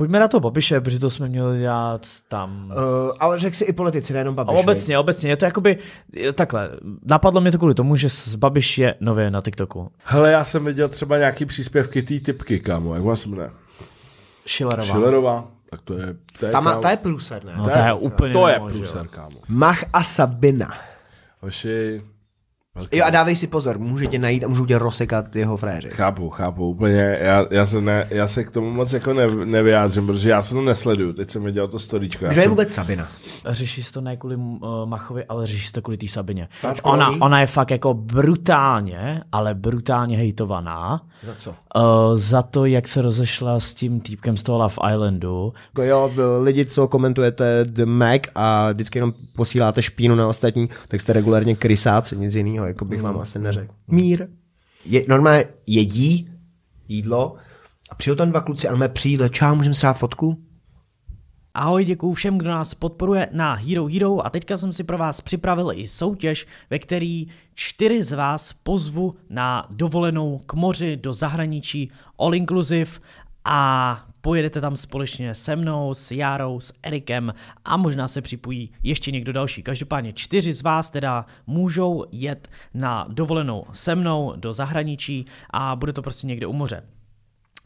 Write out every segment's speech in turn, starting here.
Pojďme na to Babiše, protože to jsme měli dělat tam. Uh, ale řekl si i politici, nejenom Babiš. obecně, obecně. Je to jakoby, takhle, napadlo mě to kvůli tomu, že z Babiš je nově na TikToku. Hele, já jsem viděl třeba nějaký příspěvky té typky, kámo, jak vás mne? Šilerová. Šilerová. Tak to je... To je ta, kámo. ta je průser, ne? No, ta, ta je, je úplně To je průser, kámo. Mach a Sabina. Hoši, Velký. Jo a dávej si pozor, může tě najít a můžou tě rozsekat jeho fréři. Chápu, chápu, úplně, já, já, se, ne, já se k tomu moc jako ne, nevyjádřím, protože já se to nesleduju, teď jsem viděl to storíčko. Kdo je jsem... vůbec Sabina? Řešíš to ne kvůli uh, Machovi, ale řešíš to kvůli té Sabině. Ona, ona je fakt jako brutálně, ale brutálně hejtovaná. Za no co? Uh, za to, jak se rozešla s tím týpkem z toho Love Islandu. Jako jo, lidi, co komentujete The Mac a vždycky jenom posíláte špínu na ostatní, tak jste regulárně krysáci, nic jiného, jako bych mm. vám asi neřekl. Mír. Je, normálně jedí jídlo a přijel tam dva kluci a mé přijde, čau, můžeme si dát fotku? Ahoj, děkuji všem, kdo nás podporuje na Hero Hero a teďka jsem si pro vás připravil i soutěž, ve který čtyři z vás pozvu na dovolenou k moři do zahraničí all inclusive a pojedete tam společně se mnou, s Járou, s Erikem a možná se připojí ještě někdo další. Každopádně čtyři z vás teda můžou jet na dovolenou se mnou do zahraničí a bude to prostě někde u moře.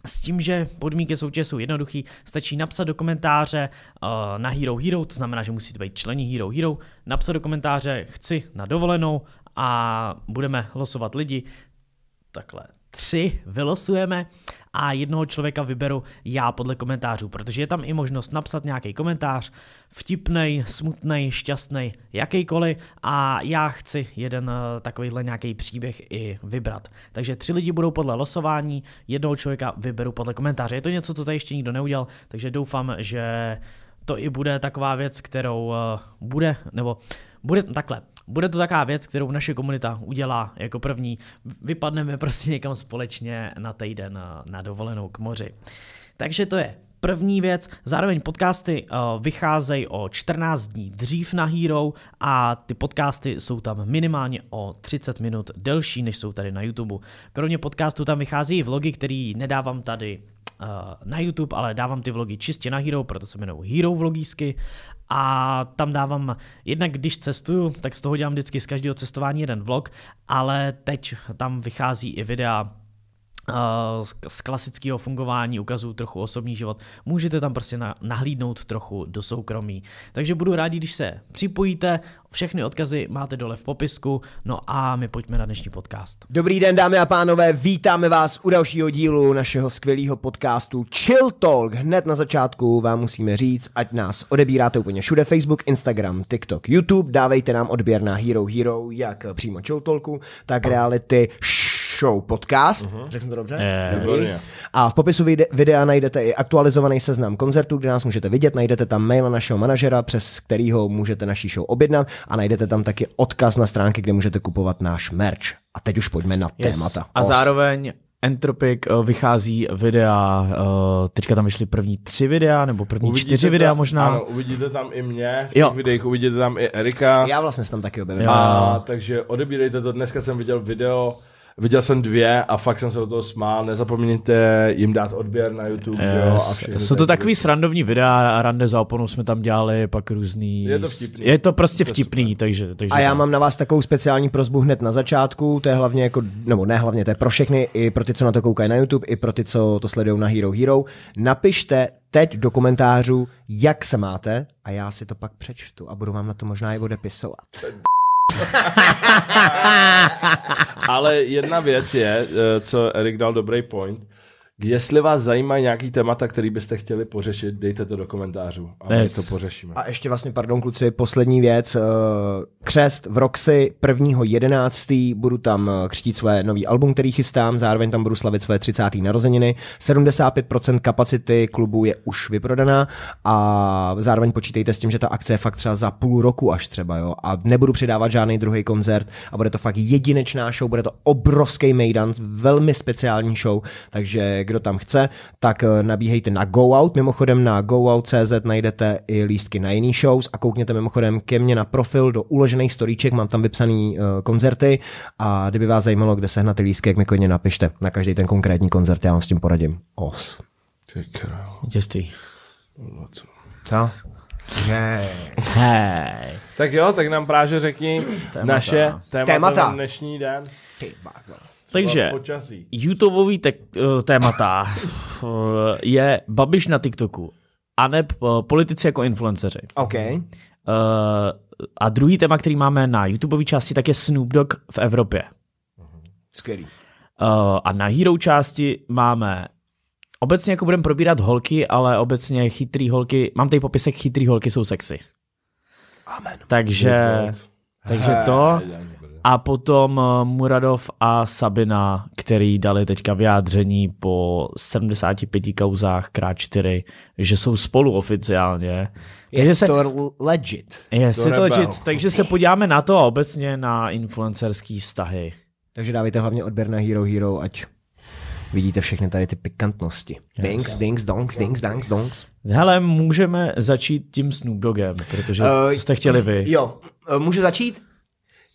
S tím, že podmínky soutěže jsou jednoduché, stačí napsat do komentáře uh, na Hero Hero, to znamená, že musíte být členi Hero Hero, napsat do komentáře chci na dovolenou a budeme losovat lidi. Takhle, tři vylosujeme a jednoho člověka vyberu já podle komentářů, protože je tam i možnost napsat nějaký komentář, vtipnej, smutnej, šťastný, jakýkoliv a já chci jeden eh, takovýhle nějaký příběh i vybrat. Takže tři lidi budou podle losování, jednoho člověka vyberu podle komentáře. Je to něco, co tady ještě nikdo neudělal, takže doufám, že to i bude taková věc, kterou eh, bude, nebo bude takhle. Bude to taková věc, kterou naše komunita udělá jako první. Vypadneme prostě někam společně na týden eh, na dovolenou k moři. Takže to je první věc. Zároveň podcasty eh, vycházejí o 14 dní dřív na Hero a ty podcasty jsou tam minimálně o 30 minut delší, než jsou tady na YouTube. Kromě podcastů tam vychází i vlogy, který nedávám tady eh, na YouTube, ale dávám ty vlogy čistě na Hero, proto se jmenou Hero Vlogisky a tam dávám, jednak když cestuju, tak z toho dělám vždycky z každého cestování jeden vlog, ale teď tam vychází i videa z klasického fungování, ukazuju trochu osobní život, můžete tam prostě nahlídnout trochu do soukromí. Takže budu rádi, když se připojíte, všechny odkazy máte dole v popisku, no a my pojďme na dnešní podcast. Dobrý den dámy a pánové, vítáme vás u dalšího dílu našeho skvělého podcastu Chill Talk. Hned na začátku vám musíme říct, ať nás odebíráte úplně všude, Facebook, Instagram, TikTok, YouTube, dávejte nám odběr na Hero Hero, jak přímo Chill Talku, tak reality show Show podcast. Uh-huh. Řeknu to dobře? Yes. yes. A v popisu videa najdete i aktualizovaný seznam koncertů, kde nás můžete vidět. Najdete tam maila našeho manažera, přes kterýho můžete naší show objednat a najdete tam taky odkaz na stránky, kde můžete kupovat náš merch. A teď už pojďme na yes. témata. A Os. zároveň Entropic eh, vychází videa, eh, teďka tam vyšly první tři videa, nebo první uvidíte čtyři tam, videa možná. Ano, uvidíte tam i mě, v jo. videích uvidíte tam i Erika. Já vlastně jsem tam taky objevil. A, takže odebírejte to, dneska jsem viděl video, Viděl jsem dvě a fakt jsem se do toho smál. Nezapomeňte jim dát odběr na YouTube. Yes. Jo, a Jsou to takový srandovní videa, rande za oponou jsme tam dělali, pak různý... Je to vtipný. Je to prostě vtipný, To takže, takže... A já tak. mám na vás takovou speciální prozbu hned na začátku, to je hlavně jako, nebo ne hlavně, to je pro všechny, i pro ty, co na to koukají na YouTube, i pro ty, co to sledují na Hero Hero. Napište teď do komentářů, jak se máte a já si to pak přečtu a budu vám na to možná i odepisovat. Ale jedna věc je, eh, co Erik dal dobrý point, Jestli vás zajímají nějaký témata, který byste chtěli pořešit, dejte to do komentářů a my to pořešíme. A ještě vlastně, pardon kluci, poslední věc. Eh, křest v Roxy 1.11. budu tam eh, křtít své nový album, který chystám, zároveň tam budu slavit své 30. narozeniny. 75% kapacity klubu je už vyprodaná a zároveň počítejte s tím, že ta akce je fakt třeba za půl roku až třeba, jo. A nebudu přidávat žádný druhý koncert a bude to fakt jedinečná show, bude to obrovský mejdan, velmi speciální show, takže kdo tam chce, tak eh, nabíhejte na Go Out. Mimochodem na goout.cz najdete i lístky na jiný shows a koukněte mimochodem ke mně na profil do uložených storíček, mám tam vypsaný eh, koncerty a kdyby vás zajímalo, kde sehnat ty lístky, jak mi klidně napište na každý ten konkrétní koncert, já vám s tím poradím. Os. Děstý. Co? Hey. Hey. Tak jo, tak nám právě řekni témata. naše témata, témata. na dnešní den. Ty takže YouTubeový te- eh, témata eh, je Babiš na TikToku a ne eh, politici jako influenceři. OK. Uh, a druhý téma, který máme na YouTubeové části, tak je Snoop Dogg v Evropě. Mhm. Skvělý. Uh, a na Hero části máme obecně jako budeme probírat holky, ale obecně chytrý holky, mám tady popisek chytrý holky jsou sexy. Amen. Takže, takže to. A potom eh, Muradov a Sabina, který dali teďka vyjádření po 75 kauzách krát 4, že jsou spolu oficiálně. Je takže se, to legit. Je to, to legit, takže se podíváme na to a obecně na influencerský vztahy. Takže dávejte hlavně odběr na Hero Hero, ať vidíte všechny tady ty pikantnosti. Dings, dings, dongs, dings, dongs, dongs. Hele, můžeme začít tím Snoop Dogem, protože uh, co jste chtěli vy? Jo, eh, můžu začít?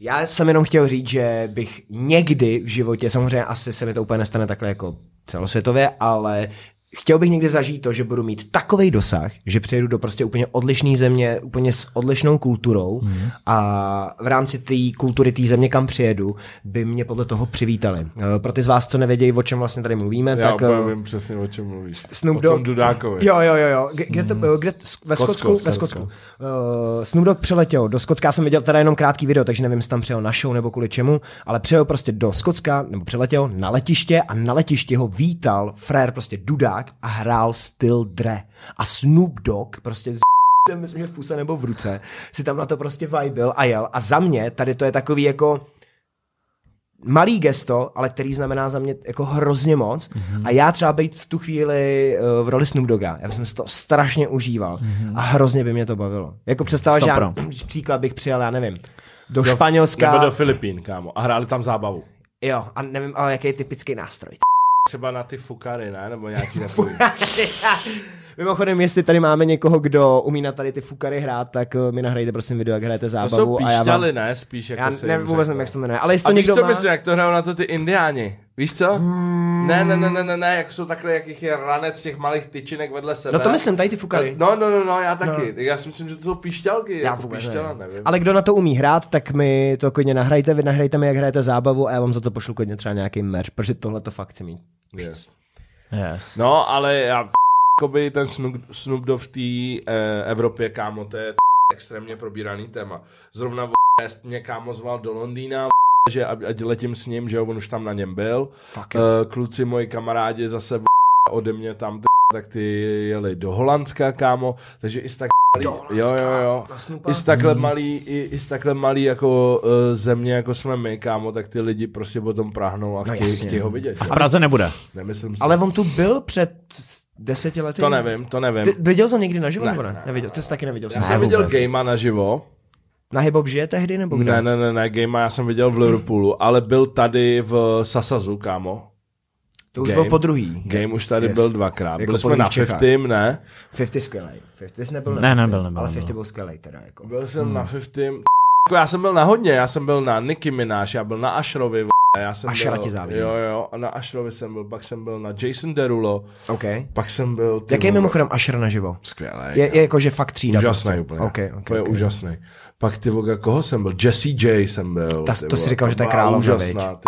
Já jsem jenom chtěl říct, že bych někdy v životě, samozřejmě asi se mi to úplně nestane takhle jako celosvětově, ale chtěl bych někdy zažít to, že budu mít takový dosah, že přejdu do prostě úplně odlišné země, úplně s odlišnou kulturou mm. a v rámci té kultury té země, kam přijedu, by mě podle toho přivítali. Eh, pro ty z vás, co nevědějí, o čem vlastně tady mluvíme, Já tak... Já eh, vím přesně, o čem mluvíš. Snoop Dogg... Dudákovi. Jo, jo, jo. jo. Kde to, mhm. bylo? kde, ve Skotsku, Skotsku, ve Skotsku. Uh, Snoop Dogg přiletěl do Skotska, já jsem viděl teda jenom krátký video, takže nevím, jestli tam přijel na show nebo kvůli čemu, ale přijel prostě do Skotska, nebo přiletěl na letiště a na letišti ho vítal frér prostě Dudák barák a hrál styl dre. A Snoop Dogg prostě z myslím, že v puse nebo v ruce, si tam na to prostě vajbil a jel. A za mě tady to je takový jako malý gesto, ale který znamená za mě jako hrozně moc. Mm-hmm. A já třeba být v tu chvíli uh, v roli Snoop Doga. Já jsem si to strašně užíval mm-hmm. a hrozně by mě to bavilo. Jako představa, že já, příklad bych přijal, já nevím, do, do Španělska. Nebo do Filipín, kámo. A hráli tam zábavu. Jo, a nevím, ale jaký je typický nástroj. T- Třeba na ty fukary, ne? Nebo nějaký takový. Mimochodem, jestli tady máme někoho, kdo umí na tady ty fukary hrát, tak eh, mi nahrajte prosím video, jak hrajete zábavu. To jsou píšťaly, a já vám... ne, spíš jako Já se nevím, vůbec nevím, jak to jmenuje. Ale jestli a to víš, někdo co má... myslím, jak to hrajou na to ty indiáni? Víš co? Hmm. Ne, ne, ne, ne, ne, ne, jak jsou takhle, jakých je ranec těch malých tyčinek vedle sebe. No to myslím, tady ty fukary. No, no, no, no já taky. No. Já si myslím, že to jsou píšťalky. Já jako vůbec píšťala, nevím. nevím. Ale kdo na to umí hrát, tak mi to klidně nahrajte, vy nahrajte mi, jak hrajete zábavu a já vám za to pošlu klidně třeba nějaký merch, protože tohle to fakt chci mít. Yes. yes. No, ale já jakoby ten Snoop, Snoop v té eh, Evropě, kámo, to je extrémně probíraný téma. Zrovna mě kámo zval do Londýna, že ať letím s ním, že jo, on už tam na něm byl. Fuck uh, kluci, moji kamarádi zase ode mě tam, tak ty jeli do Holandska, kámo, takže i tak jo, jo, jo. I z takhle hmm. malý, i, i z takhle malý jako uh, země, jako jsme my, kámo, tak ty lidi prostě potom prahnou a no chtějí, no chtějí ho vidět. A A Praze nebude. Nemyslím si. Ale on tu byl před desetiletý? To nevím, to nevím. Ty, viděl jsi ho někdy naživo ne, nebo ne? ne? Neviděl, ty jsi taky neviděl. Já jsem viděl Gamea naživo. Na hip žije tehdy nebo kde? Ne, ne, ne, ne, Gamea já jsem viděl v hmm. Liverpoolu, ale byl tady v Sasazu, kámo. To už game. byl po druhý. Game už tady yes. byl dvakrát. Jako Byli jsme na 50, ne? 50 skvělej. 50 nebyl na ne, nebyl, nebyl, nebyl, ale 50 byl skvělej teda. Jako. Byl jsem hmm. na jako 50. Já jsem byl na hodně, já jsem byl na Nicky Minaj, já byl na Ashrovi, já jsem Ašera byl, ti závidím. Jo, jo, na Ašerovi jsem byl, pak jsem byl na Jason Derulo. OK. Pak jsem byl... Jaký je mimochodem Asher naživo? Skvělé. Je, je jako, že fakt třída. Úžasný prostě. úplně. Okay, okay, to je okay. úžasný. Pak ty voga, koho jsem byl? Jesse J jsem byl. Ta, to si říkal, že to je král. úžasná,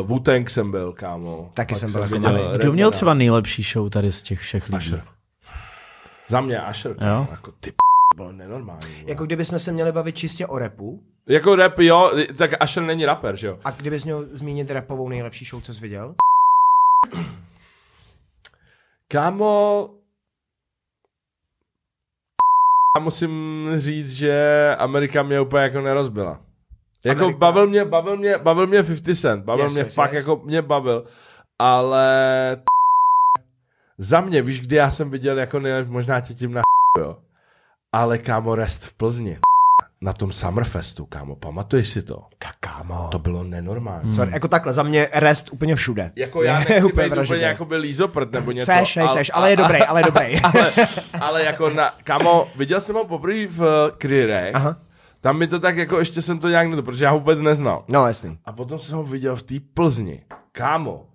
Uh, Wu-Tang jsem byl, kámo. Taky pak jsem byl. Jsem jako Kdo měl třeba nejlepší show tady z těch všech lidí? Asher. Za mě Asher. Jo? Jako ty p... Bylo nenormální. Vole. Jako kdybychom se měli bavit čistě o repu. Jako rap, jo, tak Asher není rapper, že jo? A kdybys měl zmínit rapovou nejlepší show, co jsi viděl? Kámo, já musím říct, že Amerika mě úplně jako nerozbila. Jako Amerika. bavil mě, bavil mě, bavil mě 50 Cent, bavil yes, mě yes, fakt yes. jako mě bavil, ale za mě, víš, kdy já jsem viděl jako nejlepší, možná tě tím na jo ale kámo rest v Plzni na tom Summerfestu, kámo, pamatuješ si to? Tak kámo. To bylo nenormální. Hmm. Sorry, jako takhle, za mě rest úplně všude. Jako já nechci úplně, být jako jakoby lízoprt nebo něco. Seš, ale, seš, ale je dobrý, ale je dobrý. ale, ale jako na, kámo, viděl jsem ho poprvé v eh, Kryrech. Aha. Tam mi to tak jako, ještě jsem to nějak nedo, protože já ho vůbec neznal. No jasný. A potom jsem ho viděl v té Plzni. Kámo,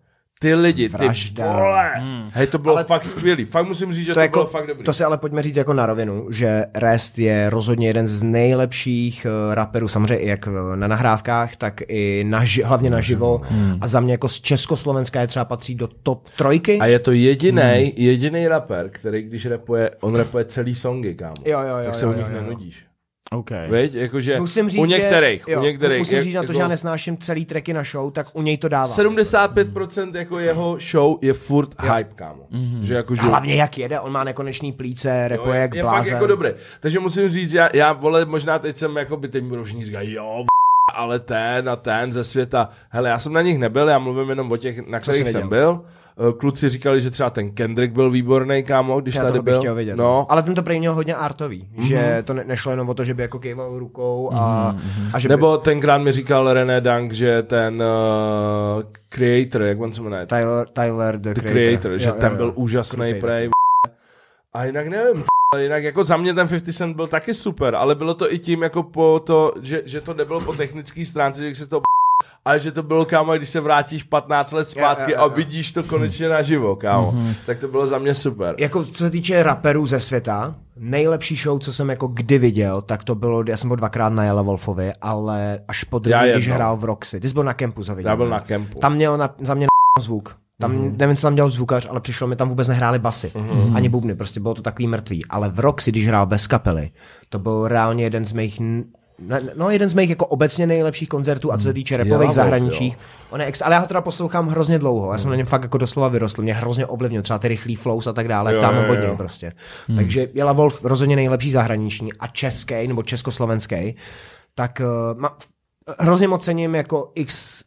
ty lidi, Vražda. ty vole. Hmm. Hej, to bylo ale, fakt skvělý. Fakt musím říct, že to, to jako, bylo fakt dobrý. To si ale pojďme říct jako na rovinu, že Rest je rozhodně jeden z nejlepších eh, raperů, samozřejmě i jak eh, na nahrávkách, tak i na, hlavně naživo. Hmm. A za mě jako z Československa je třeba patří do top trojky. A je to jediný hmm. jediný rapper, který když repuje, on repuje celý songy, kámo. Jo, jo, jo, tak se jo, o nich jo, jo. nenudíš. Okay. Víš, Jakože musím říct, u některých. Že, jo, u některých musím jak, říct na to, jako, že já nesnáším celý tracky na show, tak u něj to dává. 75% jako jeho show je furt jo. hype, kámo. Mm-hmm. Že jako, že... Hlavně jak jede, on má nekonečný plíce, repuje jo, je, je blázen. fakt jako dobrý. Takže musím říct, já, já vole, možná teď jsem jako by teď mi říká, jo, ale ten a ten ze světa. Hele, já jsem na nich nebyl, já mluvím jenom o těch, na Co kterých jsem byl. Eh, kluci říkali, že třeba ten Kendrick byl výborný, kámo, když Já tady byl. Chtěl vidět. No. no. Ale ten to prý měl hodně artový, mm-hmm. že mhm. to ne- nešlo jenom o to, že by jako kejval rukou a, mm-hmm. a že Nebo tenkrát mi říkal René Dank, že ten uh, creator, jak on se jmenuje? Tyler, Tyler the, the creator. creator jo, že jo, ten jo. byl úžasný prej. A jinak nevím, jinak jako za mě ten 50 Cent byl taky super, ale bylo to i tím jako po to, že, že to nebylo po technické stránce, že se to ale že to bylo, kámo, když se vrátíš 15 let zpátky yeah, yeah, yeah. a vidíš to konečně naživo, kámo. Mm-hmm. Tak to bylo za mě super. Jako co se týče raperů ze světa, nejlepší show, co jsem jako kdy viděl, tak to bylo, já jsem byl dvakrát na Jela Wolfovi, ale až po druhé, když hrál v Roxy. Ty jsi byl na kempu zaviděl. Já byl ne? na kempu. Tam měl na, za mě na zvuk. Tam, mm-hmm. nevím, co tam dělal zvukař, ale přišlo mi, tam vůbec nehráli basy, mm-hmm. ani bubny, prostě bylo to takový mrtvý. Ale v Roxy, když hrál bez kapely, to byl reálně jeden z mých no jeden z mých jako obecně nejlepších koncertů a co se hmm. týče repových zahraničích. On je ex, ale já ho teda poslouchám hrozně dlouho, já jsem na něm fakt jako doslova vyrostl, mě hrozně ovlivnil, třeba ty rychlý flows a tak dále, jo, tam jo, hodně jo. prostě. Hmm. Takže Jela Wolf rozhodně nejlepší zahraniční a český nebo československý tak uh, hrozně moc cením jako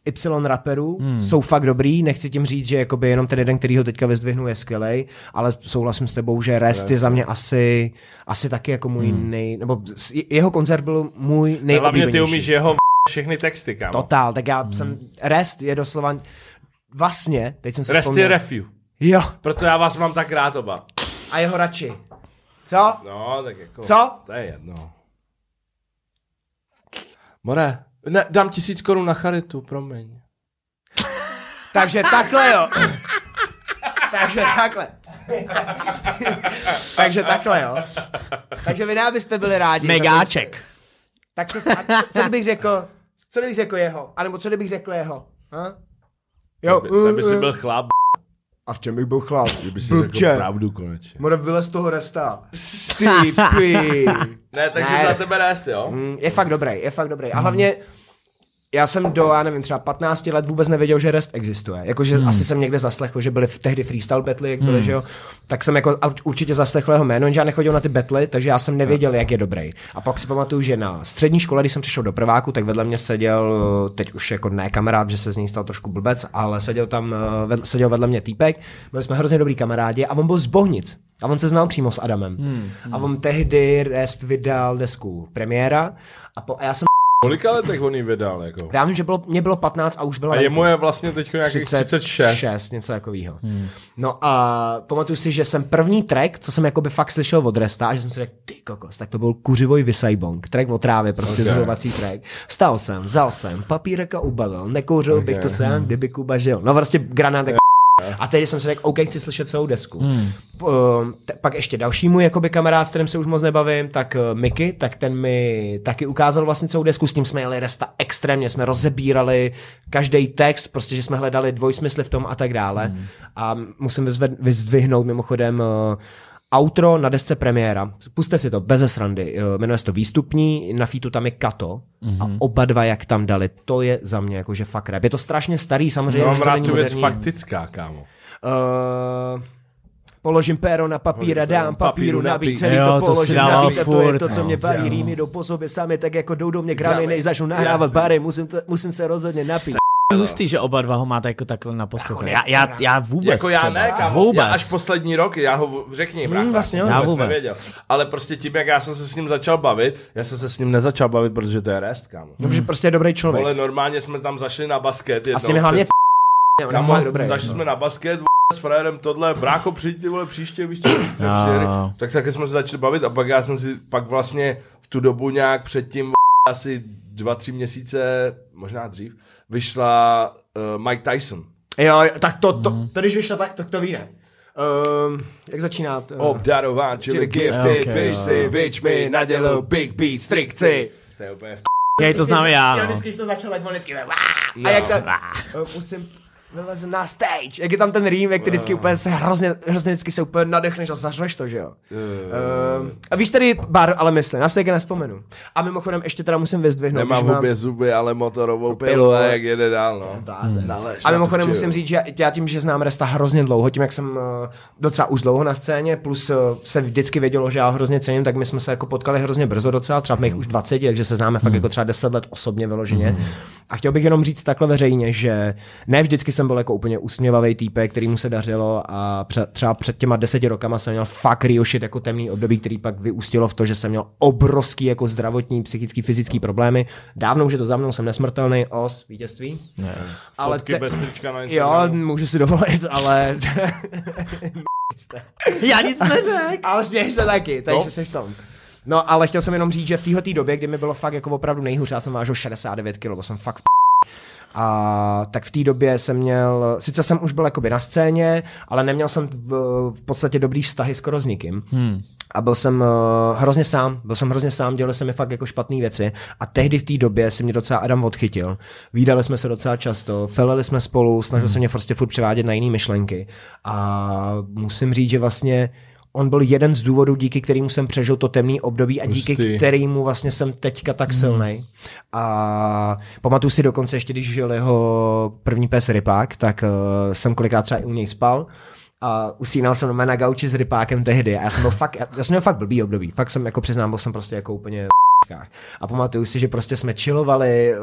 Y raperů, hmm. jsou fakt dobrý, nechci tím říct, že jakoby jenom ten jeden, který ho teďka vyzdvihnu, je skvělej, ale souhlasím s tebou, že Rest je za mě asi, asi taky jako můj hmm. nej, nebo jeho koncert byl můj nejoblíbenější. Hlavně ty umíš jeho všechny texty, kámo. Totál, tak já hmm. jsem, Rest je doslova, vlastně, teď jsem se Rest vzpomněl. je refu. Jo. Proto já vás mám tak rád oba. A jeho radši. Co? No, tak jako. Co? To je jedno. More, ne, dám tisíc korun na charitu, promiň. Takže takhle jo. Takže takhle. Takže takhle jo. Takže vy byste byli rádi. Megáček. Tak co, co bych řekl, co bych řekl jeho? A nebo co bych řekl jeho? Ha? Jo. By by si byl chlap, a v čem bych byl chlap? Kdyby si Blbče. řekl pravdu konečně. More vylez z toho resta. Ty, Ne, takže ne. za tebe rest, jo? Mm, je fakt dobrý, je fakt dobrý. A mm. hlavně, mm já jsem do, já nevím, třeba 15 let vůbec nevěděl, že rest existuje. Jakože hmm. asi jsem někde zaslechl, že byly v tehdy freestyle betly, jak byly, hmm. že jo. Tak jsem jako určitě zaslechl jeho jméno, že já nechodil na ty betly, takže já jsem nevěděl, jak je dobrý. A pak si pamatuju, že na střední škole, když jsem přišel do prváku, tak vedle mě seděl, teď už jako ne kamarád, že se z něj stal trošku blbec, ale seděl tam, eh, seděl vedle mě týpek, byli jsme hrozně dobrý kamarádi a on byl z Bohnic. A on se znal přímo s Adamem. hmm. A hmm. on tehdy Rest vydal desku premiéra a, po, a já jsem Kolika letech on ji vydal? Jako? Já vím, že bylo, mě bylo 15 a už byla... A je moje vlastně teď nějakých 36. 36, něco takového. Hmm. No a pamatuju si, že jsem první track, co jsem jako by fakt slyšel od Resta, a že jsem si řekl, ty kokos, tak to byl kuřivoj vysajbong, track o trávě, prostě okay. zhruvací track. Stal jsem, vzal jsem, papírek a ubalil, nekouřil okay. bych to sem, kdyby Kuba žil. No prostě granát jako a tehdy jsem si řekl, OK, chci slyšet celou desku. Hmm. P- eh, pak ještě další můj jakoby, kamarád, s kterým se už moc nebavím, tak uh, Miky, tak ten mi taky ukázal vlastně celou desku, s ním jsme jeli resta extrémně, jsme rozebírali každý text, prostě, že jsme hledali dvojsmysly v tom a tak dále. Hmm. A musím vyzved- vyzdvihnout mimochodem uh, outro na desce premiéra. Puste si to, bez srandy. Eh, jmenuje se to Výstupní, na featu tam je Kato mm-hmm. a mhm. oba dva, jak tam dali, to je za mě jakože fakt rap. Je to strašně starý, samozřejmě. No, mám rád tu věc faktická, kámo. Uh, Položím péro na papír a dám papíru navíc, celý to položím na to je to, co no. mě baví, rýmy do pozoby sami, tak jako jdou do mě gramy, než začnu nahrávat bary, musím, to, musím se rozhodně napít hustý, že oba dva ho máte jako takhle na posluchu. Já, já, já vůbec. Jako já ne, kámo, vůbec. Já až poslední rok, já ho řekni, hmm, brácha, vlastně, já vůbec, nevěděl. Ale prostě tím, jak já jsem se s ním začal bavit, já jsem se s ním nezačal bavit, protože to je rest, kámo. Hmm. No, Dobře, prostě je dobrý člověk. Ale normálně jsme tam zašli na basket. Jednou, a s nimi hlavně před... kámo, zašli no. jsme na basket, s frajerem tohle, brácho přijď, vole, příště, víš co, no. tak taky jsme se začali bavit a pak já jsem si, pak vlastně v tu dobu nějak předtím asi dva, tři měsíce, možná dřív, vyšla uh, Mike Tyson. Jo, tak to, to, mm. to když vyšla, tak, tak to víme Um, ehm, jak začíná? Uh, eh, Obdarován, čili gifted, okay, bitch si, bitch mi, nadělil big beat, strikci. To je úplně v... Já to znám já. Já no. vždycky, když to začal, tak on vždycky... No. A jak to... Eh, musím vylez na stage. Jak je tam ten rým, jak ty vždycky úplně se hrozně, hrozně vždycky se úplně nadechneš a zařveš to, že jo. Uh, a víš tady bar, ale myslím, na stage nespomenu. A mimochodem ještě teda musím vyzdvihnout. Nemám hubě zuby, ale motorovou pilu, jak jede dál, no. Blázen. Hmm. A mimochodem musím říct, že já tím, že znám Resta hrozně dlouho, tím, jak jsem eh, docela už dlouho na scéně, plus eh, se vždycky vědělo, že já ho hrozně cením, tak my jsme se jako potkali hrozně brzo docela, třeba v mých už 20, takže se známe hmm. fakt jako třeba 10 let osobně vyloženě. Hmm. A chtěl bych jenom říct takhle veřejně, že ne vždycky jsem byl jako úplně usměvavý týpek, který mu se dařilo a třeba před těma deseti rokama jsem měl fakt riošit jako temný období, který pak vyústilo v to, že jsem měl obrovský jako zdravotní, psychický, fyzický problémy. Dávno už je to za mnou, jsem nesmrtelný, os, vítězství. Yes. ale te... bez trička na Jo, můžu si dovolit, ale... Já nic neřek. Ale směješ se taky, takže no. jsi v tom. No, ale chtěl jsem jenom říct, že v této době, kdy mi bylo fakt jako opravdu nejhůř, já jsem vážil 69 kg, jsem fakt a tak v té době jsem měl, sice jsem už byl jakoby na scéně, ale neměl jsem v, v podstatě dobrý vztahy skoro s nikým. Hmm. A byl jsem uh, hrozně sám, byl jsem hrozně sám, dělal jsem mi fakt jako špatné věci. A tehdy v té době se mě docela Adam odchytil. Výdali jsme se docela často, feleli jsme spolu, snažil hmm. se mě prostě furt převádět na jiné myšlenky. A musím říct, že vlastně uh, on byl jeden z důvodů, díky kterému jsem přežil to temné období a díky Pustý. kterému vlastně jsem teďka tak silný. Hmm. A pamatuju si dokonce ještě, když žil jeho první pes Rypák, tak uh, jsem kolikrát třeba i u něj spal. Uh, a usínal jsem na, na gauči s rypákem tehdy a já jsem byl fakt, já jsem měl fakt blbý období, fakt jsem jako přiznám, byl jsem prostě jako úplně a pamatuju si, že prostě jsme čilovali,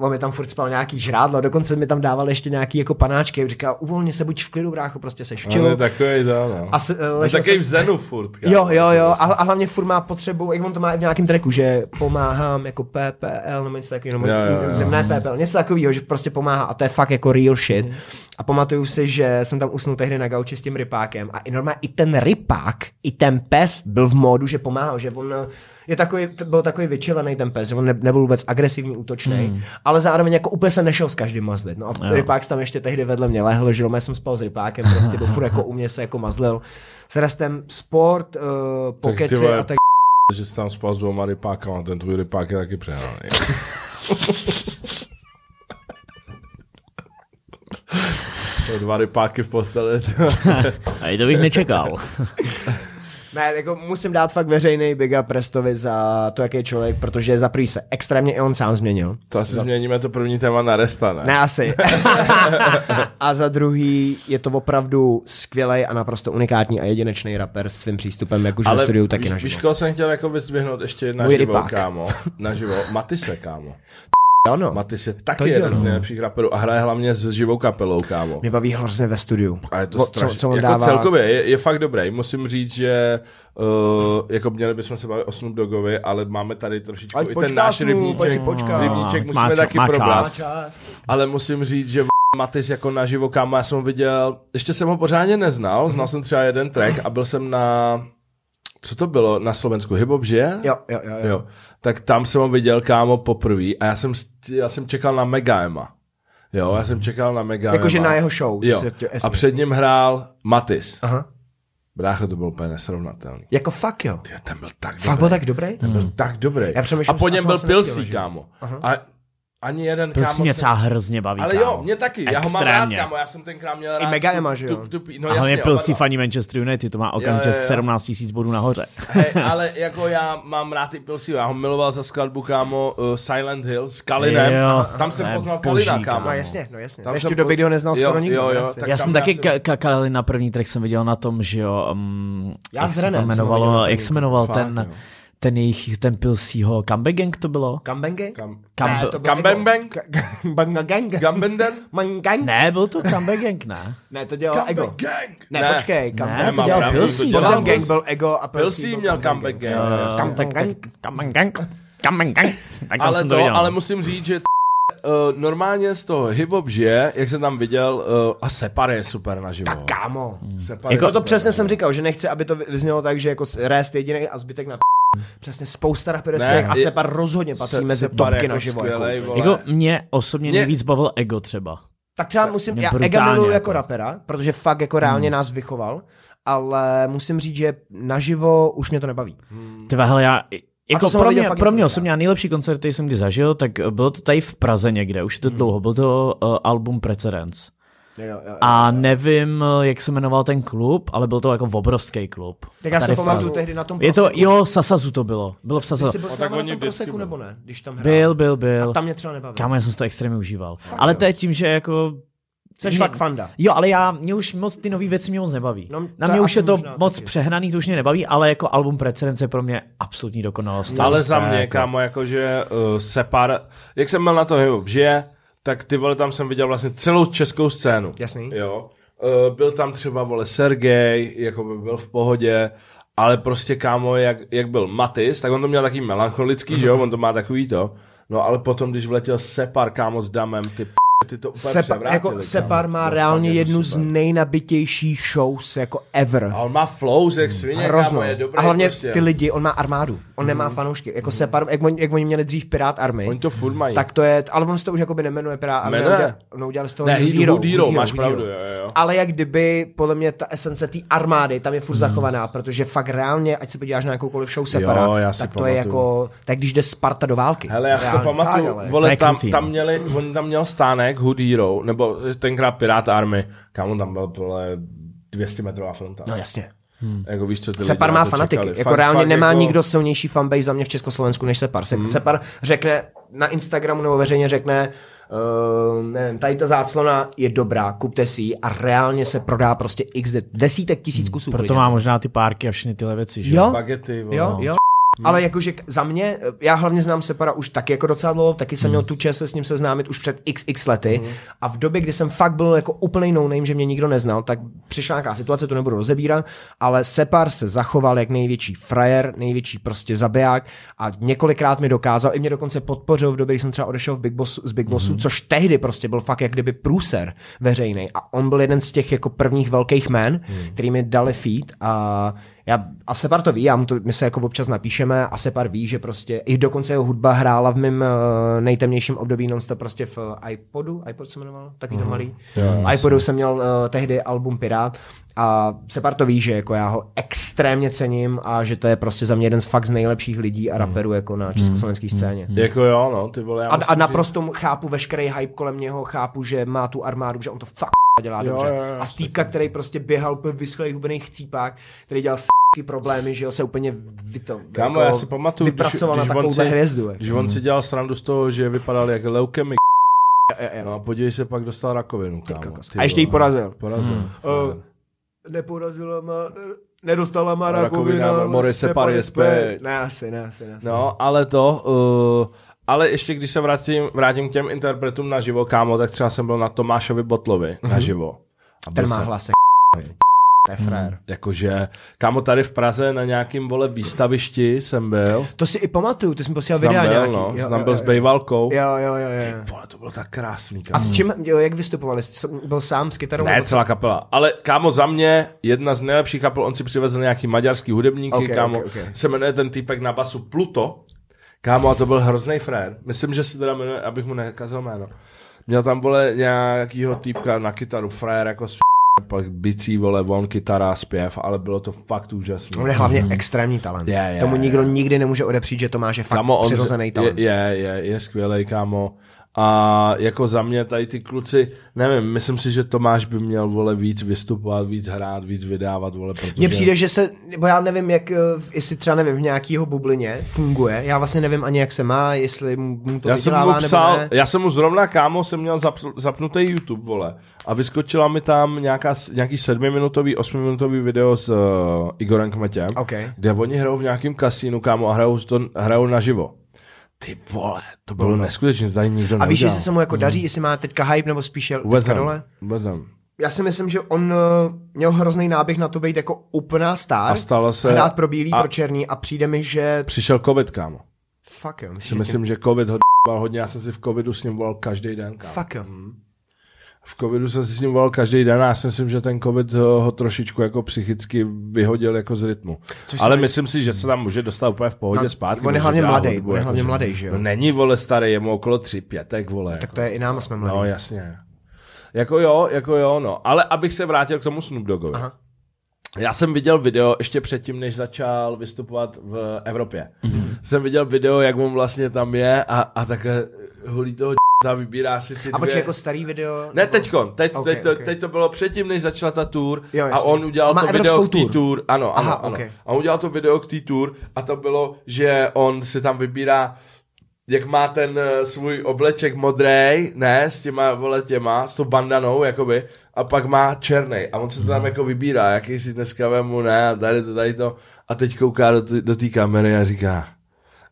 uh, mi tam furt spal nějaký žrádlo, dokonce mi tam dávali ještě nějaký jako panáčky, říká, uvolně se, buď v klidu, brácho, prostě seš v čilu. No, takový, dá, no. A se, eh, uh, takový jsem... v zenu furt. Kámo. Jo, jo, jo, a, a, hlavně furt má potřebu, jak on to má v nějakém treku, že pomáhám jako PPL, nebo něco takového, nebo ne, jo, ne PPL, něco takového, že prostě pomáhá a to je fakt jako real shit. Mm. A pamatuju si, že jsem tam usnul tehdy na gauči oči s tím rypákem a i normálně i ten rypák, i ten pes byl v módu, že pomáhal, že on eh, je takový, byl takový vyčilený ten pes, že on ne, nebyl vůbec agresivní, útočný, mm. ale zároveň jako úplně se nešel s každým mazlit. No a jo. rypák tam ještě tehdy vedle mě lehl, že já jsem spal s rypákem, prostě byl furt jako u mě se jako mazlil. S restem sport, uh, pokeci tak a tak. Že jsi tam spal s dvěma rypákama, ten tvůj rypák je taky přehraný. To Dva rypáky v posteli. A to bych nečekal. Ne, jako musím dát fakt veřejný Biga Prestovi za to, jaký je člověk, protože za prý se extrémně i on sám změnil. To asi za... změníme to první téma na Resta, ne? Ne, asi. a za druhý je to opravdu skvělý a naprosto unikátní a jedinečný rapper s svým přístupem, jak už Ale ve studiu, tak i jsem chtěl jako vyzdvihnout ještě naživo, kámo. živo. Matise, kámo. Ano. Matys je taky je jeden z nejlepších raperů a hraje hlavně s živou kapelou, kámo. Mě baví hrozně ve studiu. A je to o, Co, co on jako dává... celkově je, je, fakt dobrý. Musím říct, že uh, jako měli bychom se bavit o Snoop Dogovi, ale máme tady trošičku Ať i ten náš mu, rybníček. Počká. Rybníček musíme má, taky probrat. Ale musím říct, že Matis jako živou kámo, já jsem ho viděl, ještě jsem ho pořádně neznal, znal jsem třeba jeden track a byl jsem na co to bylo na Slovensku? Hip že? Jo, jo, jo. jo. jo tak tam jsem ho viděl, kámo, poprvé a já jsem, já jsem čekal na Mega Jo, já jsem čekal na Mega Jakože na jeho show. Jo. a před ním hrál Matis. Aha. Brácho, to byl úplně nesrovnatelný. Jako fakt jo. Ty, ten byl tak dobrý. Fakt byl tak dobrý? Ten byl hmm. tak dobrý. Já a po něm byl Pilsí, kámo. Aha. A ani jeden Prosím, kámo mě třeba hrozně baví, Ale kámo. jo, mě taky, Extrémně. já ho mám rád, kámo, já jsem krám měl rád. I mega Ema, že jo? Tu, tu, tu, no, a hlavně faní Manchester United, to má okamžitě 17 tisíc bodů nahoře. Hej, ale jako já mám rád i Pilsi, já ho miloval za skladbu, kámo, uh, Silent Hill s Kalinem, jo, tam jsem ne, poznal boží, Kalina, kámo. No jasně, no jasně, tam ještě jsem... doby, kdy ho neznal jo, skoro nikdo. Jo, jo, tak já jsem taky Kalina první track jsem viděl na tom, že jo, um, jak se to jmenovalo, no, jak se jmenoval ten ten jejich, ten pilsího Kambegang to bylo? Kambengang? Kambengeng? Kambengang? Kambengang? Ne, byl to Kambegang, ne? Ne, to dělal Ego. Ne, ne, počkej, Kambengang to dělal Pilsí. Kambengang byl Ego a Pilsí měl Kambengeng. Kambengeng? Kambengeng? Kambengang. Ale to, ale musím říct, že Uh, normálně z toho hip-hop žije, jak jsem tam viděl, uh, a Separe je super naživo. Tak kámo. Hmm. Jako to přesně no. jsem říkal, že nechci, aby to vyznělo tak, že jako rest jediný a zbytek na p***. Přesně spousta raperských a Separ rozhodně patří se, mezi topky jako na živo. Jako-, jako mě osobně mě... nejvíc bavil Ego třeba. Tak třeba musím, já Ego miluju jako, jako rapera, protože fakt jako reálně hmm. nás vychoval, ale musím říct, že naživo už mě to nebaví. Hmm. Tyva, hele, já, jako pro mě, pro jako mě osobně no. nejlepší koncert, který jsem kdy zažil, tak bylo to tady v Praze někde, už to hmm. dlouho, byl to uh, album Precedence. A nevím, jak se jmenoval ten klub, ale byl to jako obrovský klub. Tak já se pamatuju tehdy na tom proseku. Je to, jo, Sasazu to bylo. Bylo v Sasazu. Ty jsi byl no, s na tom proseku, nebo ne? Když tam hrál. Byl, byl, byl. A tam mě třeba nebavil. Kámo, já jsem to extrémně užíval. Fakt, ale jo. to je tím, že jako Jsi fakt fanda. Jo, ale já, mě už moc ty nové věci mě moc nebaví. No, Na mě už je to moc taky. přehnaný, to už mě nebaví, ale jako album Precedence je pro mě absolutní dokonalost. ale za mě, jako... kámo, jakože uh, Separ, jak jsem měl na to hip že je tak ty vole, tam jsem viděl vlastně celou českou scénu. Jasný. Jo. Uh, byl tam třeba, vole, Sergej, jako by byl v pohodě, ale prostě, kámo, jak, jak byl Matis, tak on to měl takový melancholický, mm-hmm. že jo, mhm. on to má takový to. No ale potom, když vletěl Separ, kámo, s Damem, ty p- ty to Separ, jako Separ má to reálně jednu super. z nejnabitějších shows jako ever. A on má flows jak hmm. svině, kámo, je dobrý. A hlavně prostě. ty lidi, on má armádu. On hmm. nemá fanoušky. Jako hmm. Separ, jak, on, jak oni měli dřív Pirát Army. Oni to furt mají. Tak to je, ale on se to už by nemenuje Pirát Army. Ne, ne. No, z toho ne, Hero, Hero, Hero, máš Hero. pravdu. Jo, jo. Ale jak kdyby, podle mě, ta esence té armády tam je furt hmm. zachovaná, protože fakt reálně, ať se podíváš na jakoukoliv show Separa, jo, tak to je jako, tak když jde Sparta do války. Hele, já si to pamatuju, tam, tam měli, on tam měl stánek Black Hood Hero, nebo tenkrát Pirát Army, on tam byl byl 200 metrová fronta. No jasně. Hmm. Jako víš, co ty Separ má fanatiky. Čekali. Jako Fan, reálně nemá jako... nikdo silnější fanbase za mě v Československu než Separ. Se, hmm. Separ řekne na Instagramu nebo veřejně řekne, uh, nevím, tady ta záclona je dobrá, kupte si ji a reálně se prodá prostě x desítek tisíc hmm, kusů. Hmm. Proto má možná ty párky a všechny tyhle věci. Že? Jo, Bagety, jo, no. jo. Hmm. Ale jakože za mě, já hlavně znám Separa už taky jako docela dlouho, taky jsem hmm. měl tu čest se s ním seznámit už před xx lety hmm. a v době, kdy jsem fakt byl jako úplný no name, že mě nikdo neznal, tak přišla nějaká situace, to nebudu rozebírat, ale Separ se zachoval jak největší frajer, největší prostě zabiják a několikrát mi dokázal, i mě dokonce podpořil v době, kdy jsem třeba odešel v Big Boss, z Big Bossu, hmm. což tehdy prostě byl fakt jak kdyby průser veřejný a on byl jeden z těch jako prvních velkých men, hmm. který mi dali feed a já a Separ to ví, já mu to, my se jako občas napíšeme a Separ ví, že prostě i dokonce jeho hudba hrála v mém uh, eh, nejtemnějším období nonstop prostě v eh, iPodu, iPod se jmenoval, taky to mhm. malý. Mm, v iPodu jsem měl uh, tehdy album Pirát a Separ to ví, že jako já ho extrémně cením a že to je prostě za mě jeden z fakt z nejlepších lidí a mhm. raperů mm. jako na československé mm. scéně. Mm. Jako jo, no, ty vole. Já a, a naprosto chápu veškerý hype kolem něho, chápu, že má tu armádu, že on to fakt dělá jo, dobře. Jo, jo, a Stýka, který prostě běhal úplně vyschlej hubený chcípák, který dělal s problémy, že jo, se úplně vy to, Kámo, jako já si pamatuju, vypracoval když, když na takovou si, hvězdu. Jako. Když on si dělal srandu z toho, že vypadal jak leukemik, No a podívej se, pak dostal rakovinu, kámo. Ty a ještě jí porazil. No. Porazil. Hmm. Uh, neporazila má, nedostala má rakovina. rakovina Morise Paris P. Ne, asi, ne, asi, ne, asi. No, ale to, uh, ale ještě když se vrátím, vrátím k těm interpretům na živo, kámo, tak třeba jsem byl na Tomášovi Botlovi na mhm. živo. A Ten má jsem... hlasek. To je Hmm. Jakože, kámo, tady v Praze na nějakým vole výstavišti jsem byl. To si i pamatuju, ty jsi mi posílal Znám videa byl, nějaký. No, jo, jo, byl jo, s Bejvalkou. Jo, jo, jo. jo. Vole, to bylo tak krásný. Kámo. A s čím, jo, jak vystupovali? Byl sám s kytarou? Ne, celá kapela. Ale kámo, za mě jedna z nejlepších kapel, on si přivezl nějaký maďarský hudebníky, okay, kámo. Okay, okay. Se jmenuje ten týpek na basu Pluto. Kámo, a to byl hrozný frér. Myslím, že se teda jmenuje, abych mu nekazil jméno. Měl tam, vole, nějakýho týpka na kytaru, frér jako s pak bicí, vole, von, kytara, zpěv, ale bylo to fakt úžasné. On je hlavně mm. extrémní talent. Yeah, yeah, Tomu nikdo yeah. nikdy nemůže odepřít, že to má, že fakt kámo, on, přirozený talent. Je, je, je, je skvělý, kámo. A jako za mě tady ty kluci, nevím, myslím si, že Tomáš by měl vole víc vystupovat, víc hrát, víc vydávat, vole, protože... Mně přijde, že se, nebo já nevím, jak, eh, jestli třeba nevím, v nějakého bublině funguje, já vlastně nevím ani, jak se má, jestli mu to já jsem mu psal, nebo ne. Já jsem mu zrovna, kámo, jsem měl zap, zapnutý YouTube, vole, a vyskočila mi tam nějaká, nějaký sedmiminutový, osmiminutový video s uh, Igorem Kmetěm, okay. kde oni hrajou v nějakém kasínu, kámo, a hrajou, to, hrajou naživo. Ty vole, to bylo no. neskutečné, to tady nikdo A víš, jestli se mu jako daří, mm. jestli má teďka hype nebo spíš vůbec teďka dole? Vůbec nem. Já si myslím, že on uh, měl hrozný náběh na to být jako úplná star. A stalo se. Hrát pro bílý, a... pro černý a přijde mi, že... Přišel covid, kámo. Fuck jo. Si myslím, že covid ho hodně, já jsem si v covidu s ním volal každý den, kámo. Fuck jo. Hmm v covidu jsem si s ním volal každý den a já si myslím, že ten covid ho trošičku jako psychicky vyhodil jako z rytmu. Což Ale si myslím si, že se tam může dostat úplně v pohodě tak, zpátky. On je hlavně mladý, hudbu, on je hlavně jako, mladý, že jo? No, není vole starý, je mu okolo tři pětek, vole. No, tak to je i nám jsme no, mladí. No jasně. Jako jo, jako jo, no. Ale abych se vrátil k tomu Snoop Dogovi. Aha. Já jsem viděl video ještě předtím, než začal vystupovat v Evropě. Mm-hmm. Jsem viděl video, jak on vlastně tam je a, a takhle holí toho a vybírá si ty dvě. A počkej, jako starý video? Ne, nebo... teďkon, teď, okay, teď, to, okay. teď to bylo předtím, než začala ta tour jo, a on udělal on to video k tour. tour. Ano, Aha, ano, okay. ano. A on udělal to video k té tour a to bylo, že on si tam vybírá jak má ten eh, svůj obleček modrý, ne, s těma, vole, těma, s tou bandanou, jakoby, a pak má černý a on se to tam jako vybírá, jaký si dneska vemu, ne, a tady to, tady to, a teď kouká do té kamery a říká,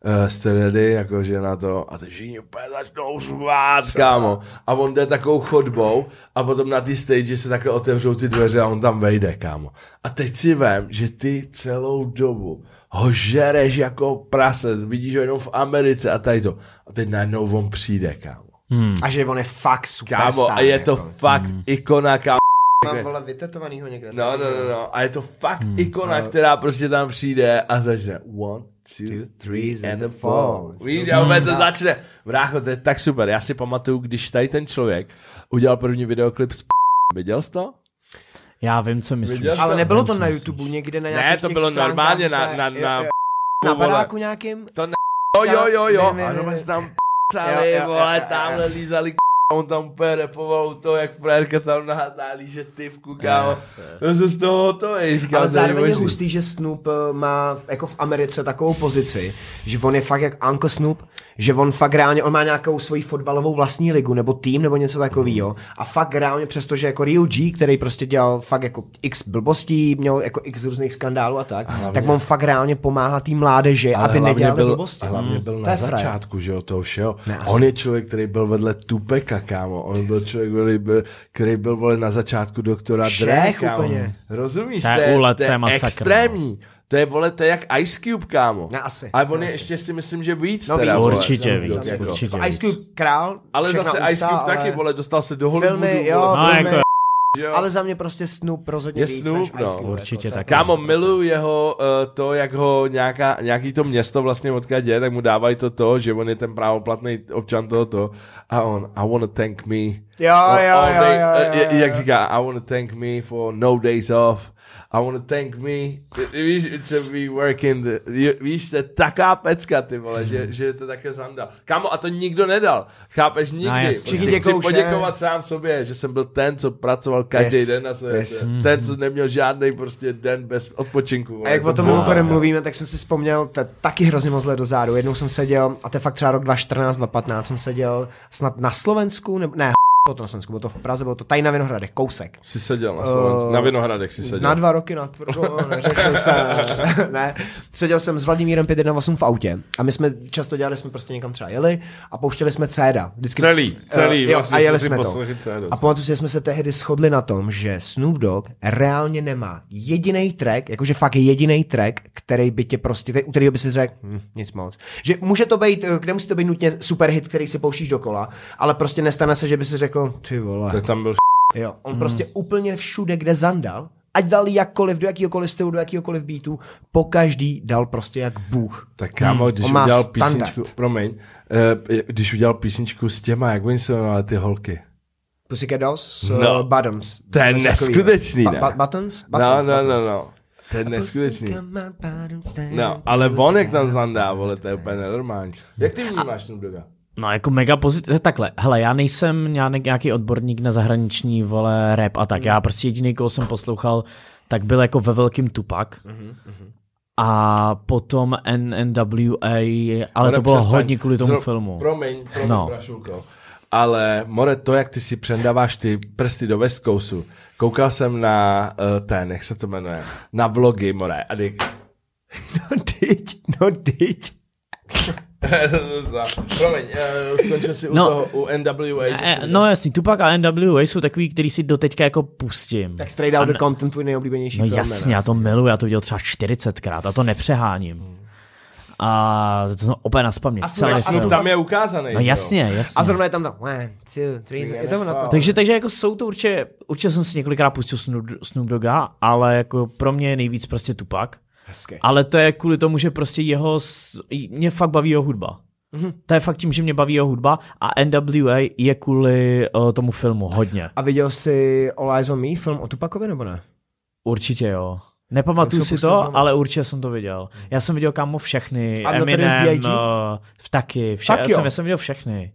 uh, eh, jste ready, jakože na to, a ty všichni úplně začnou řvát, kámo. A on jde takovou chodbou a potom na té stage se takhle otevřou ty dveře a on tam vejde, kámo. A teď si vem, že ty celou dobu ho žereš jako prase, vidíš ho jenom v Americe a tady to. A teď najednou on přijde, kámo. Hmm. A že on je fakt super. Kámo, a je to jako. fakt hmm. ikona, kámo. Mám vole vytetovanýho někde. No, no, no, no. A je to fakt hmm. ikona, no. která prostě tam přijde a začne one, two, three and, and four. Víš, a hmm. to začne. Vrácho, to je tak super. Já si pamatuju, když tady ten člověk udělal první videoklip s p... Viděl jsi to? Já vím, co myslíš. Viděl Ale nebylo to na YouTube někde na nějakých Ne, to bylo normálně na, na, na, na baráku nějakým? To ne... Jo, jo, jo, jo. A tam psali, vole, tamhle lízali k on tam úplně repoval toho, jak frajerka tam nahádálí, že ty v kámo. Yes, yes. To se z toho je, říkám, Ale zároveň je hustý, že Snoop eh, má jako v Americe takovou pozici, že on je fakt jak Uncle Snoop, že on fakt reálně, on má nějakou svoji fotbalovou vlastní ligu nebo tým nebo něco takového a fakt reálně přestože jako Rio G, který prostě dělal fakt jako x blbostí, měl jako x různých skandálů a tak, a hlavně, tak on fakt reálně pomáhá tý mládeži, ale aby nedělal blbosti. Ale Hlavně hmm. byl na začátku, že jo, toho všeho. Ne, on je člověk, který byl vedle Tupeka, kámo. On byl člověk, byl, byl, který byl vole, na začátku doktora Dre, Úplně. Rozumíš? To je, to je, to je masakr, extrémní. No. To je, vole, to je jak Ice Cube, kámo. No, asi. A on je asi. ještě si myslím, že víc. No, teda, víc, vole. určitě no, víc, jako- určitě, víc. Ice Cube král. Ale zase ústa, Ice Cube ale... taky, vole, dostal se do Hollywoodu. Filmy, jo, no, filmy. Jako, Jo. Ale za mě prostě Snoop rozhodně je víc Snoop, než no. Cube, Určitě jako, tak. Kámo, miluju jeho uh, to, jak ho nějaká, nějaký to město vlastně odkud je, tak mu dávají to to, že on je ten právoplatný občan tohoto. A on, I wanna thank me. Jo, no, jo, jo, day, jo, jo, jo, uh, eh, jo, Jak říká, I wanna thank me for no days off. I want to thank me. Víš, to be working. The, víš, to je taká pecka, ty vole, že, hmm. že to také zanda. Kámo, a to nikdo nedal. Chápeš, nikdy. No, yes. prostě chci děkou, poděkovat že... sám sobě, že jsem byl ten, co pracoval každý yes. den na své. Yes. Hmm. Ten, co neměl žádný prostě den bez odpočinku. Vole. A jak o jako tom mimochodem mluvíme, tak jsem si vzpomněl, to taky hrozně moc let dozadu. Jednou jsem seděl, a to je fakt třeba rok 2014, 2015, jsem seděl snad na Slovensku, nebo ne, bylo to na Slovensku, bylo to v Praze, bylo to tady na Vinohradech, kousek. Jsi seděl na uh, na Vinohradech jsi seděl. Na dva roky na no, neřešil ne. Seděl jsem s Vladimírem 518 v autě a my jsme často dělali, jsme prostě někam třeba jeli a pouštěli jsme CEDA. Vždycky, celý, eh, celý, uh, jo, vlastně a jeli jsme to. CEDA, a pamatuju si, že jsme se tehdy shodli na tom, že Snoop Dogg reálně nemá jediný track, jakože fakt jediný track, který by tě prostě, u kterého by si řekl, hm, nic moc. Že může to být, kde eh, musí to být nutně super hit, který si pouštíš dokola, ale prostě nestane se, že by si řekl, řekl, jako, ty vole. To tam byl Jo, on prostě hmm. prostě úplně všude, kde zandal, ať dal jakkoliv, do jakýhokoliv stylu, do jakýhokoliv beatu, po každý dal prostě jak bůh. Tak kámo, hmm. když on udělal standard. písničku, promiň, uh, když udělal písničku s těma, jak oni se jmenovali ty holky? Pussycat Dolls s no. Eh, buttons. To je neskutečný, ne? Ba- buttons? No, buttons? No, no, buttons. no, no. To je neskutečný. No, ale on jak tam zandá, vole, to je úplně nenormální. Jak ty vnímáš Snoop No jako mega pozitivní, takhle, hele, já nejsem nějaký odborník na zahraniční, vole, rap a tak, mm. já mhm. prostě jediný, koho jsem poslouchal, tak byl jako ve velkým Tupac. Mm-hmm. A potom NNWA, ale More, to bylo přestaň, hodně kvůli tomu zro, filmu. Promiň, promiň, no. prašulko. Ale More, to, jak ty si přendáváš ty prsty do West Coastu, koukal jsem na uh, ten, jak se to jmenuje, na vlogy, More, a dyk. No dyť, no dyť. Promiň, eh, skončil si u, no, toho, u NWA. Ne, no jasný, Tupac a NWA jsou takový, který si do teďka jako pustím. Tak Straight Outta Compton, tvůj nejoblíbenější No film, jasně, já to miluji, já to viděl třeba 40krát a to nepřeháním. A to jsem opět naspamět. A, a tam je ukázaný. No jasně, jasně. A zrovna je tam to one, two, three. three je to na to. Takže, takže jako jsou to určitě, určitě jsem si několikrát pustil Snoop, Snoop Dogga, ale jako pro mě je nejvíc prostě Tupac. Hezky. Ale to je kvůli tomu, že prostě jeho, mě fakt baví jeho hudba. Mm-hmm. To je fakt tím, že mě baví jeho hudba a NWA je kvůli uh, tomu filmu hodně. A viděl jsi All Eyes on Me, film o Tupakovi nebo ne? Určitě jo. Nepamatuju si prostě to, znamen. ale určitě jsem to viděl. Já jsem viděl kámo všechny, a Eminem, no, v taky, vše, tak já, jsem, já jsem viděl všechny.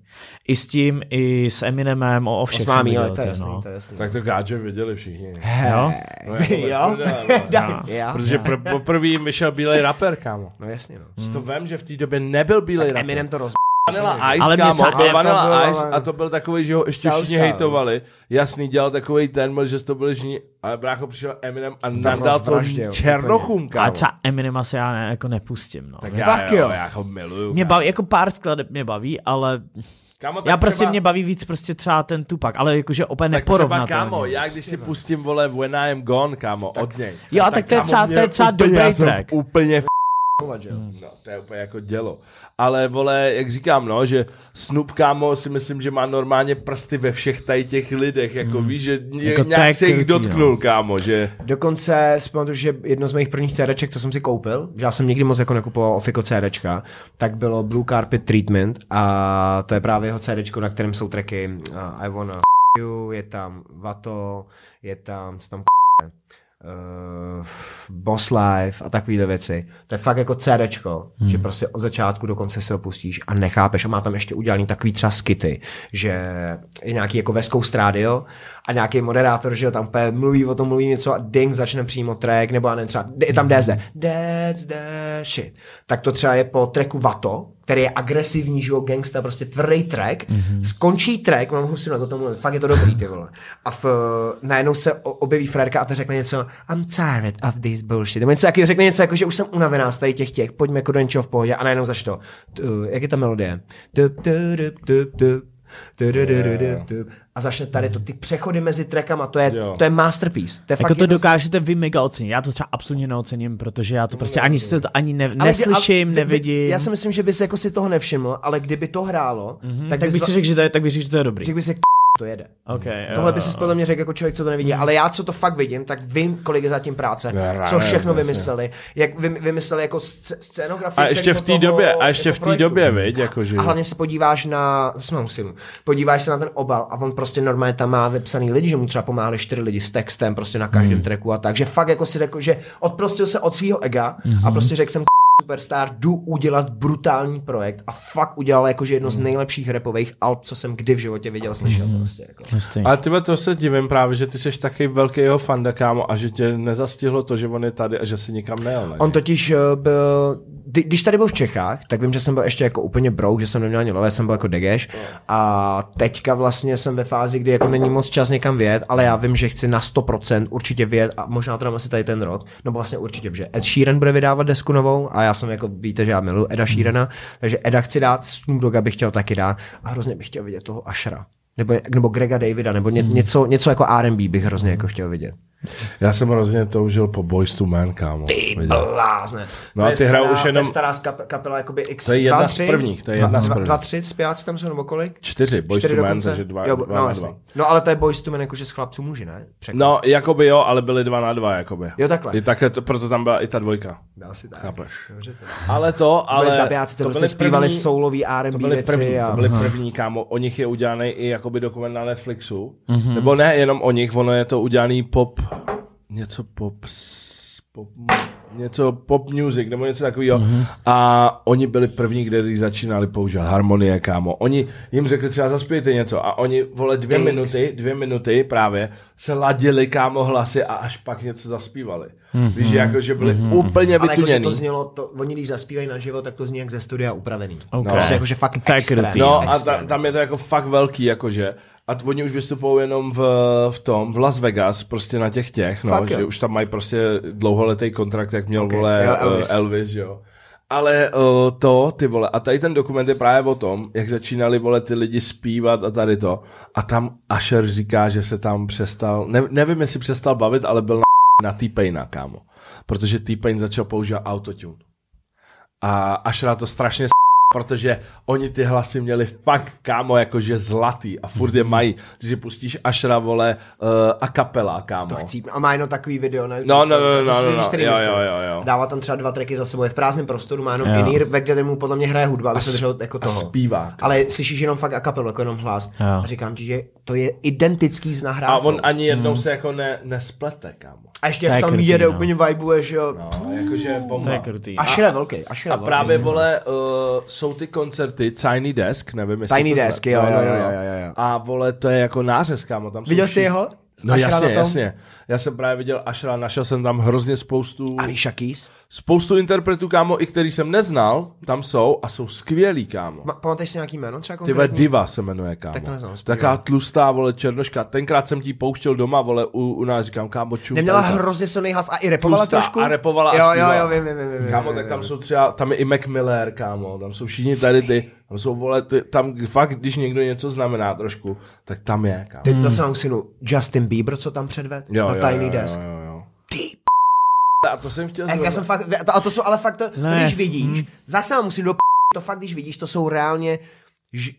I s tím, i s Eminemem, o, o všech jsem viděl. To je jasný, no. to je jasný. Tak to gádže viděli všichni. He, no, no, jo? No, jo? no. jo? Protože pr- poprvé vyšel bílej rapper, kámo. No jasně, no. Hmm. to vem, že v té době nebyl bílej rapper. Eminem to rozbil. Vanilla Ice, ale kámo, byl Vanilla Ice a to byl takový, že ho ještě všichni hejtovali. Jasný, dělal takový ten, že to byli všichni, ale brácho přišel Eminem a nadal to černochům, kámo. A třeba Eminem se já ne, jako nepustím, no. Tak já, Fakt jo, já ho miluju. Mě baví, jako pár skladeb mě baví, ale... Kámo, já prostě třeba... mě baví víc prostě třeba ten Tupak, ale jakože opět neporovnatelný. Tak kámo, já když si pustím, vole, When I Am Gone, kámo, tak, od něj. Jo, tak, tak to je třeba, to je třeba dobrý track. Úplně hmm. No, to je úplně jako dělo ale vole, jak říkám, no, že Snoop kámo si myslím, že má normálně prsty ve všech tady těch lidech, jako hmm. víš, že ně, jako nějak se jich no. dotknul, jo. kámo, že. Dokonce spomenu, že jedno z mých prvních CDček, co jsem si koupil, já jsem nikdy moc jako nekupoval ofiko CDčka, tak bylo Blue Carpet Treatment a to je právě jeho CDčko, na kterém jsou tracky uh, I Wanna You, je tam Vato, je tam, co tam uh, Boss Life a takovéhle věci. To je fakt jako CDčko, hmm. že prostě od začátku do konce se ho pustíš a nechápeš a má tam ještě udělaný takový třeba skity, že je nějaký jako veskou strádio a nějaký moderátor, že jo, tam mluví o tom, mluví něco a ding, začne přímo track, nebo já nevím, třeba je tam DSD, that's the shit. Tak to třeba je po tracku Vato, který je agresivní, že jo, gangsta, prostě tvrdý track, mm-hmm. skončí track, mám si na to tomu, fakt je to dobrý, ty vole. A v, eh, najednou se objeví frérka a ta řekne něco, I'm tired of this bullshit. Nebo něco řekne něco jako, že už jsem unavená z tady těch těch, pojďme jako do něčeho v pohodě a najednou začne to. Eh, jak je ta melodie? a začne tady to, ty přechody mezi trackama, to je, to je masterpiece. To je jako fakt to jedno... dokážete vy mega ocenit, já to třeba absolutně neocením, protože já to prostě ani se to ani ne, neslyším, ale, nevidím. Já si myslím, že bys jako si toho nevšiml, ale kdyby to hrálo, mm-hmm. tak, tak bys si řekl, že to je, tak bys řekl, že to je dobrý. Řekl bys, to jede. Okay, mhm. Tohle jo, by si podle mě řekl jako člověk, co to nevidí, mm. ale já, co to fakt vidím, tak vím, kolik je zatím práce, ne, co všechno ne, vymysleli, jak vy, vymysleli jako scénografii. A jako jako ještě v té době, a ještě jako v té době, viď, jako že... A hlavně se podíváš na, jsme musím, podíváš se na ten obal a on prostě normálně tam má vypsaný lidi, že mu třeba pomáhali čtyři lidi s textem prostě na každém mm. treku a tak, že fakt jako si řekl, že odprostil se od svého ega mm-hmm. a mhm. prostě řekl jsem Superstar, jdu udělat brutální projekt a fakt udělal jakože jedno z hmm. nejlepších repových alb, co jsem kdy v životě viděl, slyšel mm. prostě. Jako. Ale ty to se divím právě, že ty jsi taky velký jeho fanda, kámo, a že tě nezastihlo to, že on je tady a že si nikam nejel. Ne? On totiž eh, byl, když tady byl v Čechách, tak vím, že jsem byl ještě jako úplně brouk, že jsem neměl ani lové, jsem byl jako degeš hmm. a teďka vlastně jsem ve fázi, kdy jako není moc čas někam vyjet, ale já vím, že chci na 100% určitě vyjet a možná to tam asi tady ten rok, no vlastně určitě, že Ed Sheeran bude vydávat desku novou a já jsem jako, víte, že já miluji Eda mm. takže Eda chci dát, Snoop Dogga bych chtěl taky dát a hrozně bych chtěl vidět toho Ashera. Nebo, nebo Grega Davida, nebo ně, mm. něco, něco jako R&B bych hrozně mhm. jako chtěl vidět. Já jsem hrozně toužil po Boys to Man, kámo. Ty blázne. No to a ty je stará, už jenom... To je stará kapela, jakoby X2, To je jedna 3, z prvních, to je jedna dva, z prvních. Dva, tři, zpěváci tam jsou, nebo kolik? Čtyři, Boys Čtyři to Man, takže dva, jo, dva no, na dva. No ale to je Boys to Man, jakože z chlapců muži, ne? Překlad. No, jakoby jo, ale byli dva na dva, jakoby. Jo, takhle. I takhle, to, proto tam byla i ta dvojka. Dá si tak. Chápeš. Ale to, ale... Byli zabijáci, to, to prostě zpívali soulový R&B věci. to byli první, kámo. O nich je udělaný i jakoby dokument na Netflixu. Mhm. Nebo ne jenom o nich, ono je to udělaný pop něco pop, pop něco pop music nebo něco takového. Mm-hmm. A oni byli první, kde začínali používat harmonie, kámo. Oni jim řekli třeba zaspějte něco a oni, vole, dvě Thanks. minuty, dvě minuty právě se ladili, kámo, hlasy a až pak něco zaspívali. Mm-hmm. Víš, jako, že byli mm-hmm. úplně vytuněný. Ale jako, to znělo, to, oni když zaspívají na život tak to zní jak ze studia upravený. Okay. Prostě no. Prostě jako, že fakt extrém. No extrém. a ta, tam je to jako fakt velký, jakože. A oni už vystupují jenom v, v tom, v Las Vegas, prostě na těch těch, no, Fakt, že jo. už tam mají prostě dlouholetý kontrakt, jak měl okay. vole jo, eh, Elvis. Elvis, jo. Ale uh, to, ty vole, a tady ten dokument je právě o tom, jak začínali, vole, ty lidi zpívat a tady to. A tam Asher říká, že se tam přestal, ne, nevím, jestli přestal bavit, ale byl na, na T-Paina, kámo. Protože T-Pain začal používat autotune. A Ashera to strašně protože oni ty hlasy měli fakt, kámo, jakože zlatý a furt je mhm. mají. když si pustíš Ashra, vole, uh, a kapela, kámo. To chcí, a má jenom takový video, ne? No, no, no, no, no, no, no, no, jo, jo, jo, jo. Dává tam třeba dva tracky za sebou, je v prázdném prostoru, má jenom inýr, ve kde mu podle mě hraje hudba, aby se držel jako toho. A zpívá. Kámo. Ale slyšíš jenom fakt a kapelu, jako jenom hlas. Jo. A říkám ti, že to je identický s nahrávkou. A on ani jednou hmm. se jako ne, nesplete, kámo. A ještě jak tam krutý, jede no. úplně vibuje, že jo. No, jakože bomba. To je krutý. je velký, Ashra A právě, vole, eh, jsou ty koncerty Tiny Desk, nevím jestli Tiny to Desk, zna... jo, jo, jo, jo, jo, jo. A vole, to je jako nářez, kámo. Tam Viděl jsi jeho? No jasně, jasně. Já jsem právě viděl Ashra, našel jsem tam hrozně spoustu... Alicia Keys? Spoustu interpretů, kámo, i který jsem neznal, tam jsou a jsou skvělí kámo. Ma, pamatuješ si nějaký jméno třeba konkrétní? Tyve Diva se jmenuje, kámo. Tak to neznám, Taká tlustá, vole, černoška. Tenkrát jsem ti pouštěl doma, vole, u, u nás, říkám, kámo, čum. Neměla tam, hrozně silný hlas a i repovala tlustá, trošku? a repovala jo, a zpívala. Jo, jo, vím, vím, vím, Kámo, tak tam jsou třeba, tam je i Mac Miller, kámo, tam jsou všichni tady ty, tam jsou, vole, ty, tam fakt, když někdo něco znamená trošku, tak tam je, kámo. Teď zase hmm. mám synu Justin Bieber, co tam předved jo, na jo, Tiny jo, Desk. Jo, jo, jo. Deep. A to jsem chtěl já jsem fakt, a to jsou ale fakt, to, no, když vidíš, hmm. zase musím do to fakt, když vidíš, to jsou reálně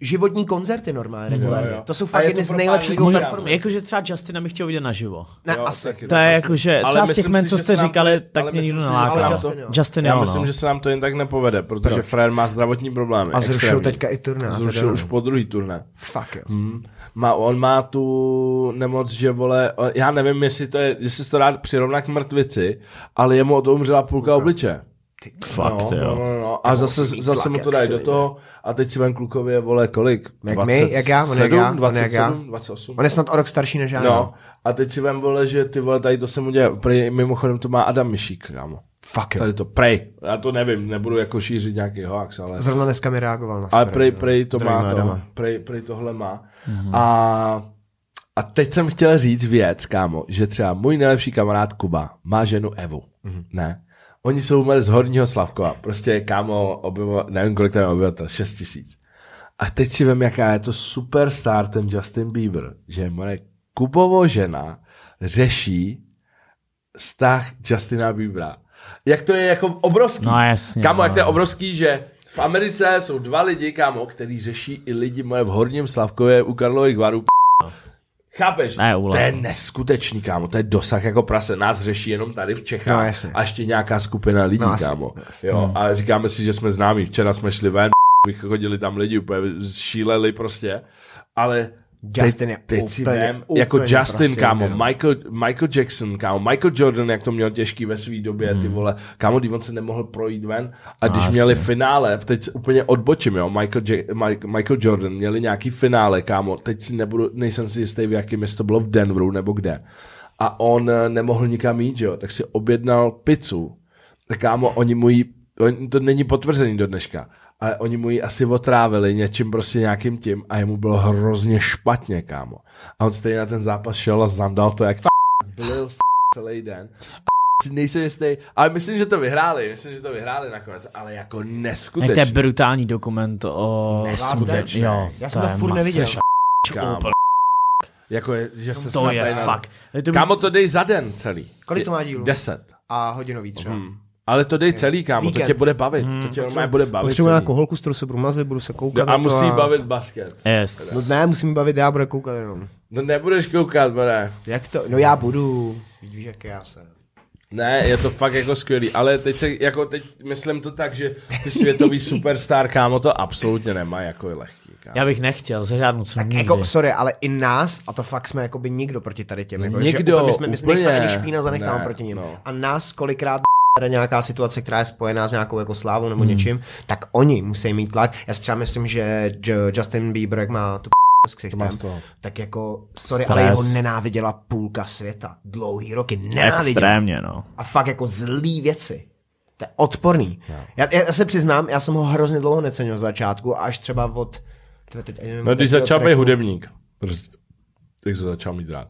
životní koncerty normálně regulárně. To jsou fakt jedny z nejlepších performance. Jakože třeba Justina bych chtěl vidět naživo. Ne, jo, asi. Taky, to je jakože, třeba z těch men, co jste říkali, tak mě nikdo nalákal. Justin Já jo, myslím, no. že se nám to jen tak nepovede, protože Pro. Fred má zdravotní problémy. A zrušil teďka i turné. Zrušil už no. po druhý turné. Fuck. jo. Hmm. Má, on má tu nemoc, že vole, já nevím, jestli to je, jestli to rád přirovná k mrtvici, ale jemu to umřela půlka obliče. Ty, Fakt, no, jo. No, no, no, no. A to zase, zase mu to dají do toho a teď si vám klukově, vole, kolik? Jak 20, my, jak já, on 7, jak já, 27, on 28. On je snad o rok starší než já. No, no, a teď si vem, vole, že ty vole, tady to mu udělal, prej, mimochodem to má Adam Myšík, kámo. Fuck jo. Tady to, prej, já to nevím, nebudu jako šířit nějaký hoax, ale... Zrovna dneska mi reagoval na Ale prej, prej to má, to, prej, prej tohle má. Mm-hmm. A a teď jsem chtěl říct věc, kámo, že třeba můj nejlepší kamarád Kuba má ženu Evu, mm-hmm. ne? Oni jsou umřeli z Horního Slavkova. Prostě kámo, objevo, nevím, kolik tam je obyvatel, 6 tisíc. A teď si vím, jaká je to super startem Justin Bieber, že moje Kubovo žena řeší vztah Justina Biebera. Jak to je jako obrovský. No jasně. Kámo, no. jak to je no. obrovský, že v Americe jsou dva lidi, kámo, který řeší i lidi moje v Horním Slavkově u Karlových varů. Chápeš? Ne, to je no. neskutečný, kámo, to je dosah jako prase. Nás řeší jenom tady v Čechách no, a ještě nějaká skupina lidí, no, kámo. Jasně. Jo, hmm. a říkáme si, že jsme známí. Včera jsme šli ven, chodili tam lidi, úplně šíleli prostě, ale Justin je teď úplně, vem, úplně Jako Justin, prosím, kámo, Michael, Michael Jackson, kámo, Michael Jordan, jak to měl těžký ve své době, hmm. ty vole, kámo, když on se nemohl projít ven a když a no, měli finále, teď se úplně odbočím, jo, Michael, J- Michael, Michael Jordan měli nějaký finále, kámo, teď si nebudu, nejsem si jistý, v jakém město bylo v Denveru nebo kde a on eh, nemohl nikam jít, jo, tak si objednal pizzu, tak kámo, oni mu jí, on, to není potvrzený do dneška, ale oni mu ji asi otrávili něčím prostě nějakým tím a jemu bylo hrozně špatně, kámo. A on stejně na ten zápas šel a zandal to, jak byl celý den. nejsem jistý, ale myslím, že to vyhráli, myslím, že to vyhráli nakonec, ale jako neskutečně. To je brutální dokument o... smutečně. Já jsem to, furt neviděl. Jako je, že se To je fakt. Kámo, to dej za den celý. Kolik to má dílů? Deset. A hodinový třeba. Mhm. Ale to dej celý, kámo, Víkend. to tě bude bavit. Hmm. To tě normálně bude bavit. Potřebuji nějakou holku, s kterou se budu mazit, budu se koukat. No a musí a... bavit basket. Yes. No ne, musím bavit, já budu koukat jenom. No nebudeš koukat, bude. Jak to? No já budu. Vidíš, jak já jsem. Ne, je to fakt jako skvělý, ale teď se, jako teď myslím to tak, že ty světový superstar, kámo, to absolutně nemá jako lehký. Kámo. Já bych nechtěl za žádnou cenu. Tak nikdy. jako, sorry, ale i nás, a to fakt jsme jako by nikdo proti tady těm. Jako, nikdo, že, úplně, my jsme, my jsme špína zanechtáme proti ním. No. A nás kolikrát nějaká situace, která je spojená s nějakou jako slávou nebo hmm. něčím, tak oni musí mít tlak. Já si třeba myslím, že Justin Bieber jak má tu s ksichtem, tak jako, sorry, Stres. ale jeho nenáviděla půlka světa. Dlouhý roky nenáviděla. Extrémně, no. A fakt jako zlý věci. To je odporný. No. Já, já, se přiznám, já jsem ho hrozně dlouho necenil z začátku, až třeba od... Tve, teď, nevím, no, když začal být hudebník, prostě, tak se začal mít rád.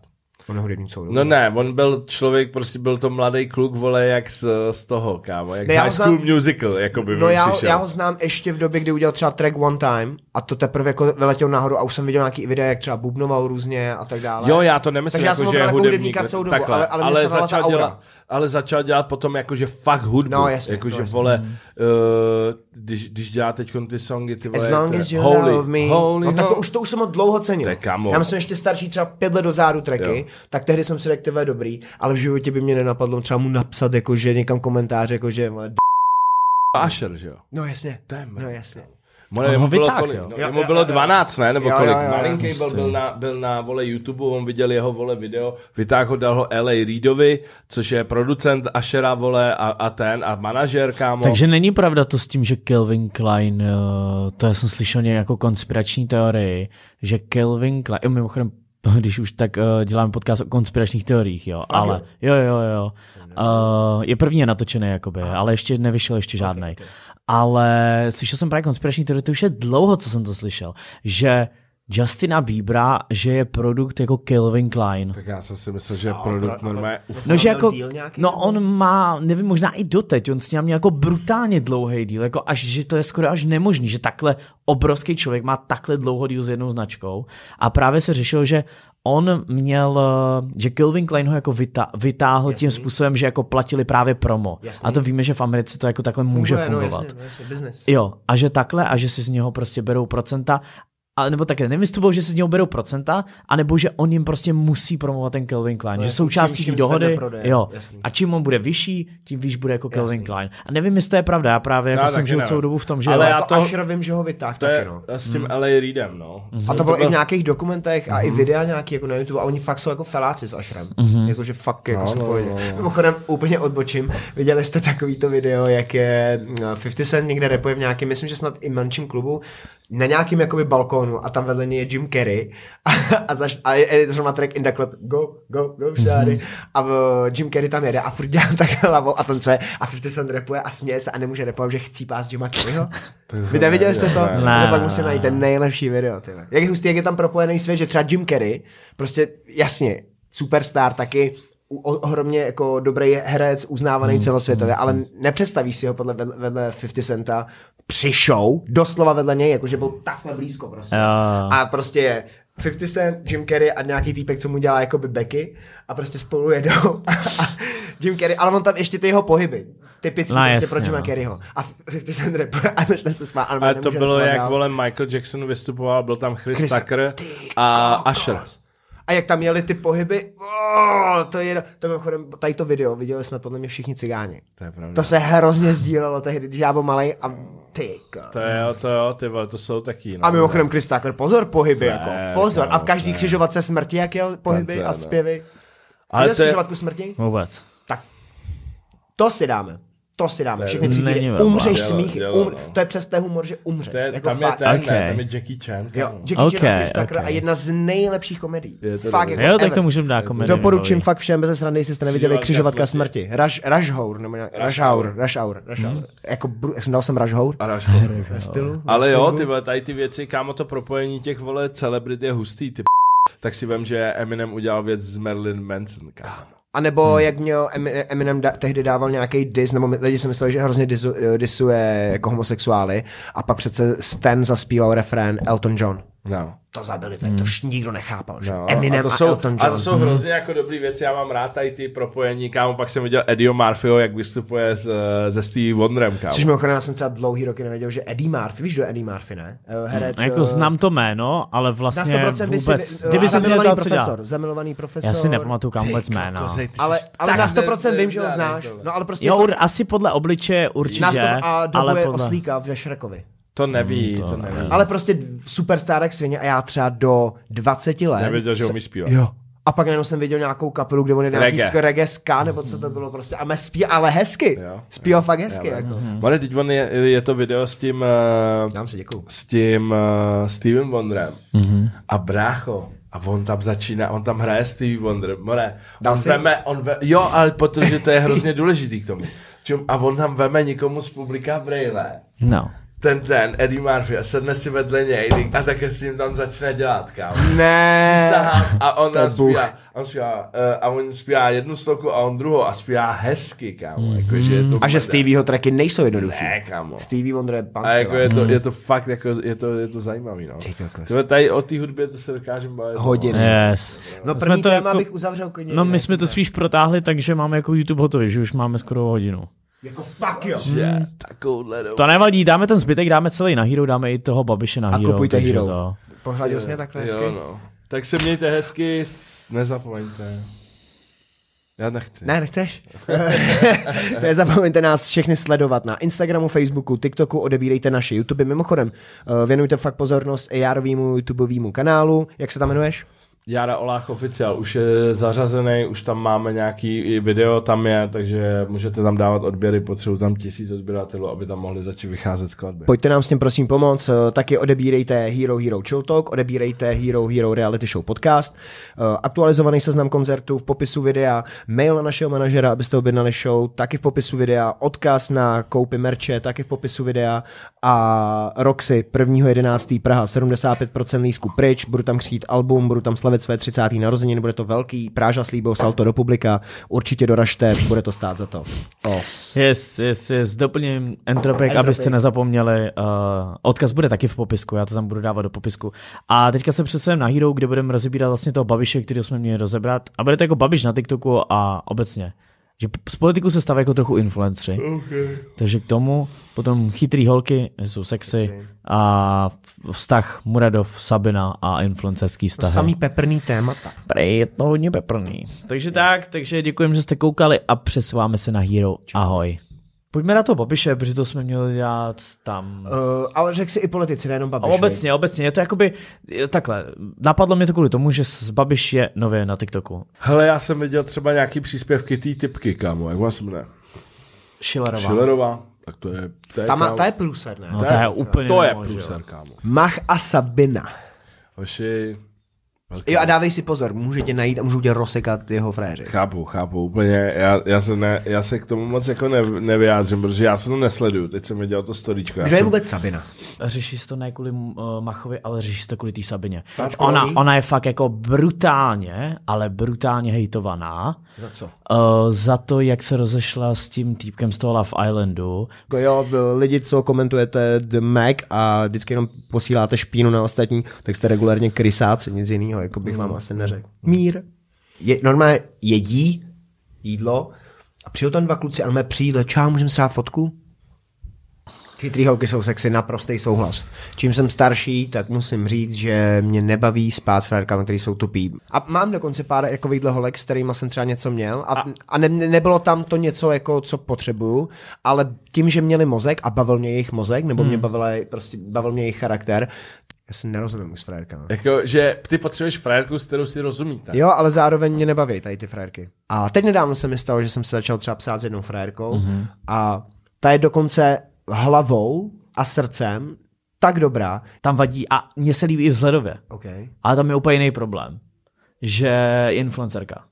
On hudebník celou No ne, on byl člověk, prostě byl to mladý kluk, vole, jak z, z toho, kámo, jak ne, z High School znám, Musical, jako by No já, já ho znám ještě v době, kdy udělal třeba track One Time a to teprve jako vyletěl nahoru a už jsem viděl nějaký videa, jak třeba bubnoval různě a tak dále. Jo, já to nemyslím, Takže jako, já jsem že je hudebník, celou dobu, takhle, ale, ale, ale začal ta dělat, ale začal dělat potom jakože fakt hudbu, no, jasně, jakože že, no, jasně. vole, uh, když, když dělá teď ty songy, ty vole, as long as you holy, love me. Holy, no, tak to, už, to už jsem ho dlouho cenil. Já myslím ještě starší třeba pět let dozadu tracky, tak tehdy jsem si řekl, dobrý, ale v životě by mě nenapadlo třeba mu napsat jakože někam komentář, jakože d... Asher, že jo? No jasně, Damn. no jasně. Moje, no. jemu bylo, vytáh, kolik, no, jo, jemu bylo 12, ne? Nebo jo, kolik? Malinký byl, prostě. byl, na, byl na vole YouTube, on viděl jeho vole video, vytáhl ho, dal ho LA Reedovi, což je producent Ashera vole a, a ten a manažer, kámo. Takže není pravda to s tím, že Kelvin Klein, eh, to já jsem slyšel nějakou jako konspirační teorii, že Kelvin Klein, mimochodem No, když už tak uh, děláme podcast o konspiračních teoriích, jo, okay. ale jo, jo, jo. Uh, je první natočený, jakoby, Aha. ale ještě nevyšel ještě žádný. Okay, okay. Ale slyšel jsem právě konspirační teorie, to už je dlouho, co jsem to slyšel, že uh, Justina Biebera, že je produkt jako Kelvin Klein. Tak já jsem si myslel, že je produkt normálně... No, že jako, no on má, nevím, možná i doteď, on s ním jako brutálně dlouhý díl, jako až, že to je skoro až nemožný, že takhle obrovský člověk má takhle dlouho díl s jednou značkou a právě se řešilo, že on měl, eh, že Kelvin Klein ho jako vytá, vytáhl jasný. tím způsobem, že jako platili právě promo. Jasný. A to víme, že v Americe to jako takhle může Funguje, no, fungovat. No, jasný, no, jasný, jo, a že takhle a že si z něho prostě berou procenta a nebo také nevím, to bylo, že se z něho berou procenta, anebo že on jim prostě musí promovat ten Kelvin Klein, no, že součástí té dohody, Prodej, jo. A čím on bude vyšší, tím víš bude jako Kelvin Klein. A nevím, jestli to je pravda, já právě jako no, jsem žil celou dobu v tom, že ale jako já to vím, že ho vytáhl taky, no. S tím hmm. LA Reedem, no. Mm-hmm. A to mhm. bylo to i v mhm. nějakých dokumentech mm-hmm. a i mhm. videa nějaký jako na YouTube a oni fakt jsou jako feláci s Ashrem. Mm-hmm. Jakože fakt jako no, no, no, no, Mimochodem úplně odbočím, viděli jste takovýto video, jak je 50 mm, Cent někde repuje v nějakém, myslím, že snad i menším klubu, na nějakým jakoby balkónu a tam vedle něj je Jim Carrey a, a, zaš, a je, je zrovna track in the club, go, go, go, šády. Mm-hmm. A v, Jim Carrey tam jede a furt dělá tak hlavou a je, a furt se repuje a směje se a nemůže repovat, že chcípá s Jima Carreyho. Vy neviděli jste to? Ne, to pak musím najít ten nejlepší video. Tyhle. Jak je hustý, jak je tam propojený svět, že třeba Jim Carrey, prostě jasně, superstar taky, ohromně jako dobrý herec, uznávaný mm. celosvětově, mhm, ale mhm. nepředstavíš si ho podle vedle 50 Centa přišou doslova vedle něj, jakože byl takhle blízko prostě. Jo. A prostě je 50 Cent, Jim Carrey a nějaký týpek, co mu dělá jakoby Becky a prostě spolu jedou. Jim Carrey, ale on tam ještě ty jeho pohyby. Typický no, prostě pro Jima no. Carreyho. A 50 Cent rapuje a začne se smát. Ale, to bylo, jak volem vole Michael Jackson vystupoval, byl tam Chris, Chris Tucker ty, a Asher. A jak tam jeli ty pohyby, oh, to je, to mimochodem, tady to video viděli snad podle mě všichni cigáni. To, je pravda. to se hrozně sdílelo tehdy, když já byl malý a ty. To jo, to jo, ty vole, to jsou taky. No, a mimochodem Chris Tucker, pozor pohyby, ne, jako, pozor. Ne, a v každý ne. křižovatce smrti, jak jel pohyby ne, a no. zpěvy. Ale to je... křižovatku smrti? Vůbec. Tak to si dáme to si dáme. Všechny tři díly. Umřeš smích. Dělo, To je um- no. přesté humor, že umřeš. To je, jako tam, fakt, je ten, okay. ne, tam je Jackie Chan. Jo, Jackie okay, Chan okay. a jedna z nejlepších komedií. Je to fakt, jako jo, tak to můžeme dát komedii. Doporučím fakt všem bez srandy, jestli jste neviděli Křižovatka smrti. Rush, rush Hour, nebo Rush Hour, Rush Hour. Jako, Jak jsem dal jsem A Rush Hour. Ale jo, ty tady ty věci, kámo, to propojení těch vole celebrit je hustý, ty tak si vím, že Eminem udělal věc s Marilyn Manson, kámo. A nebo hmm. jak měl Eminem da- tehdy dával nějaký dis, nebo lidi si mysleli, že hrozně disu, disuje jako homosexuály. A pak přece Stan zaspíval refrén Elton John. No. To zabili, to, je, to hmm. nikdo nechápal. Že? No, Eminem a, to jsou, a Elton John. A to jsou hrozně jako dobrý věci, já mám rád tady ty propojení, kámo, pak jsem viděl Eddie Marfio, jak vystupuje s, eh, se Steve Wonderem, kámo. Což mimochodem, já jsem třeba dlouhý roky nevěděl, že Eddie Murphy, víš, do Eddie Murphy, ne? Eh, hmm, herec, hmm. jako eh, znám to jméno, ale vlastně na 100% vůbec, kdyby se zamilovaný profesor, zamilovaný profesor. Já si nepamatuju kámo, vůbec jméno. ale, ale na 100% ne, vím, že ho znáš. No, ale prostě jo, asi podle obliče určitě. Na 100, a dobuje ale podle... Oslíka v Šrekovi. To neví, hmm, to, to neví. Ale prostě superstar jak svině a já třeba do 20 let... Nevěděl, že umí zpívat. Jo. A pak jenom jsem viděl nějakou kapelu, kde on je nějaký reggae, reggae ska, nebo co to bylo prostě. A my spí, ale hezky. Spí ho fakt hezky. jako. Mm-hmm. Ale teď on je, je, to video s tím... Uh, eh, Dám se, děkuju. S tím uh, eh, Steven Wonderem. Mm-hmm. A brácho, a on tam začíná, on tam hraje Steven Wonder. More, on si? veme, on ve, jo, ale protože to je hrozně důležitý k tomu. A on tam veme někomu z publika brýle. No ten ten Eddie Murphy a sedne si vedle něj a také si ním tam začne dělat, kámo. Ne. a on nám zpívá, on zpívá, uh, a on zpívá jednu sloku a on druhou a zpívá hezky, kámo. Mm. Jako, že je to a že Stevieho tracky nejsou jednoduché. Ne, kámo. Stevie Wonder je pan A jako je, to, mhm. je to fakt, jako, je, to, je to zajímavý, no. Tyhle tady o té hudbě to se dokážeme bavit. Hodiny. No, no, no. Yes. No první jsme to téma jako, bych uzavřel No my jsme to spíš protáhli, takže máme jako YouTube hotový, že už máme skoro hodinu. Jako fuck jo. Že, hmm. takovouhle dobu. To nevadí, dáme ten zbytek, dáme celý na Hero, dáme i toho Babiše na A Hero. A kupujte Hero. To... Pohladil jsi mě takhle hezky? Jo, no. Tak se mějte hezky, nezapomeňte. Já nechci. Ne, nechceš? Nezapomeňte nás všechny sledovat na Instagramu, Facebooku, TikToku, odebírejte naše YouTube. Mimochodem, eh, věnujte fakt pozornost Jarovýmu YouTubeovému kanálu. Jak se tam jmenuješ? Jara Olách oficiál už je zařazený, už tam máme nějaký video, tam je, takže můžete tam dávat odběry, potřebuji tam tisíc odběratelů, aby tam mohli začít vycházet skladby. Pojďte nám s tím prosím pomoct, eh, taky odebírejte Hero Hero Chill Talk, odebírejte Hero Hero Reality Show Podcast, eh, aktualizovaný seznam koncertů v popisu videa, mail na našeho manažera, abyste objednali show, taky v popisu videa, odkaz na koupy merče, taky v popisu videa a Roxy 1.11. Praha 75% lísku pryč, budu tam křít album, budu tam slavit oslavit své 30. narozeniny, bude to velký, Práža slíbil salto do publika, určitě doražte, bude to stát za to. Os. Yes, yes, yes, doplním Entropik, abyste nezapomněli. Uh, odkaz bude taky v popisku, já to tam budu dávat do popisku. A teďka se přesuneme na Hero, kde budeme rozebírat vlastně toho Babiše, který jsme měli rozebrat. A bude to jako Babiš na TikToku a obecně že z politiku se staví jako trochu influencery. Okay. Takže k tomu potom chytrý holky, jsou sexy a vztah Muradov, Sabina a influencerský vztah. Samý peprný témata. Prej, je to hodně peprný. Takže tak, takže děkujem, že jste koukali a přesváme se na Hero. Ahoj. Pojďme na to Babiše, protože to jsme měli dělat tam. Uh, ale řekl si i politici, nejenom Babiš. Obecně, obecně. Je to jakoby, takhle, napadlo mě to kvůli tomu, že z Babiš je nově na TikToku. Hele, já jsem viděl třeba nějaký příspěvky té typky, kámo, jak vás mne? Šilerová. Šilerová. Tak to je... To je, ta, kámo, ta je průser, ne? No, ta je, je úplně To je průser, kámo. Mach a Sabina. Hoši, Velký. Jo a dávej si pozor, může tě najít a můžu tě rozsekat jeho fréři. Chápu, chápu, úplně, já, já, se, ne, já se k tomu moc jako ne, nevyjádřím, protože já se to nesleduju, teď jsem viděl to storyčko. Kdo je jsem... vůbec Sabina? Řešíš to ne kvůli uh, Machovi, ale řešíš to kvůli té Sabině. ona, ona je fakt jako brutálně, ale brutálně hejtovaná. Za co? Uh, za to, jak se rozešla s tím týpkem z toho Love Islandu. Jako jo, lidi, co komentujete The Mac a vždycky jenom posíláte špínu na ostatní, tak jste regulárně krysáci, nic jiného jiného, jako bych mhm. vám asi mhm. neřekl. Mír. Je, normálně jedí jídlo a přijde tam dva kluci ale mé přijde, čau, můžeme si dát fotku? Chytrý holky jsou sexy, naprostý souhlas. Čím jsem starší, tak musím říct, že mě nebaví spát s frérkami, které jsou tupí. A mám dokonce pár takovýchhle holek, s kterými jsem třeba něco měl a, a ne, nebylo tam to něco, jako, co potřebuju, ale tím, že měli mozek a bavil mě jejich mozek, nebo mě mhm. bavil prostě bavil mě jejich charakter, já si nerozumím s frajerkama. Jako, že ty potřebuješ frajerku, s kterou si rozumíte. Jo, ale zároveň mě nebaví tady ty frajerky. A teď nedávno se mi stalo, že jsem se začal třeba psát s jednou frajerkou mm-hmm. a ta je dokonce hlavou a srdcem tak dobrá. Tam vadí a mně se líbí i vzhledově. Okay. Ale tam je úplně jiný problém, že je influencerka.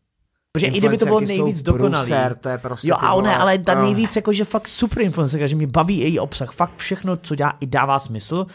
Protože i kdyby to bylo nejvíc dokonalý. Bruser, to je prostě jo, a ona, ale ta ah. nejvíc, jakože fakt super influencerka, že mě baví její obsah. Fakt všechno, co dělá, i dává smysl.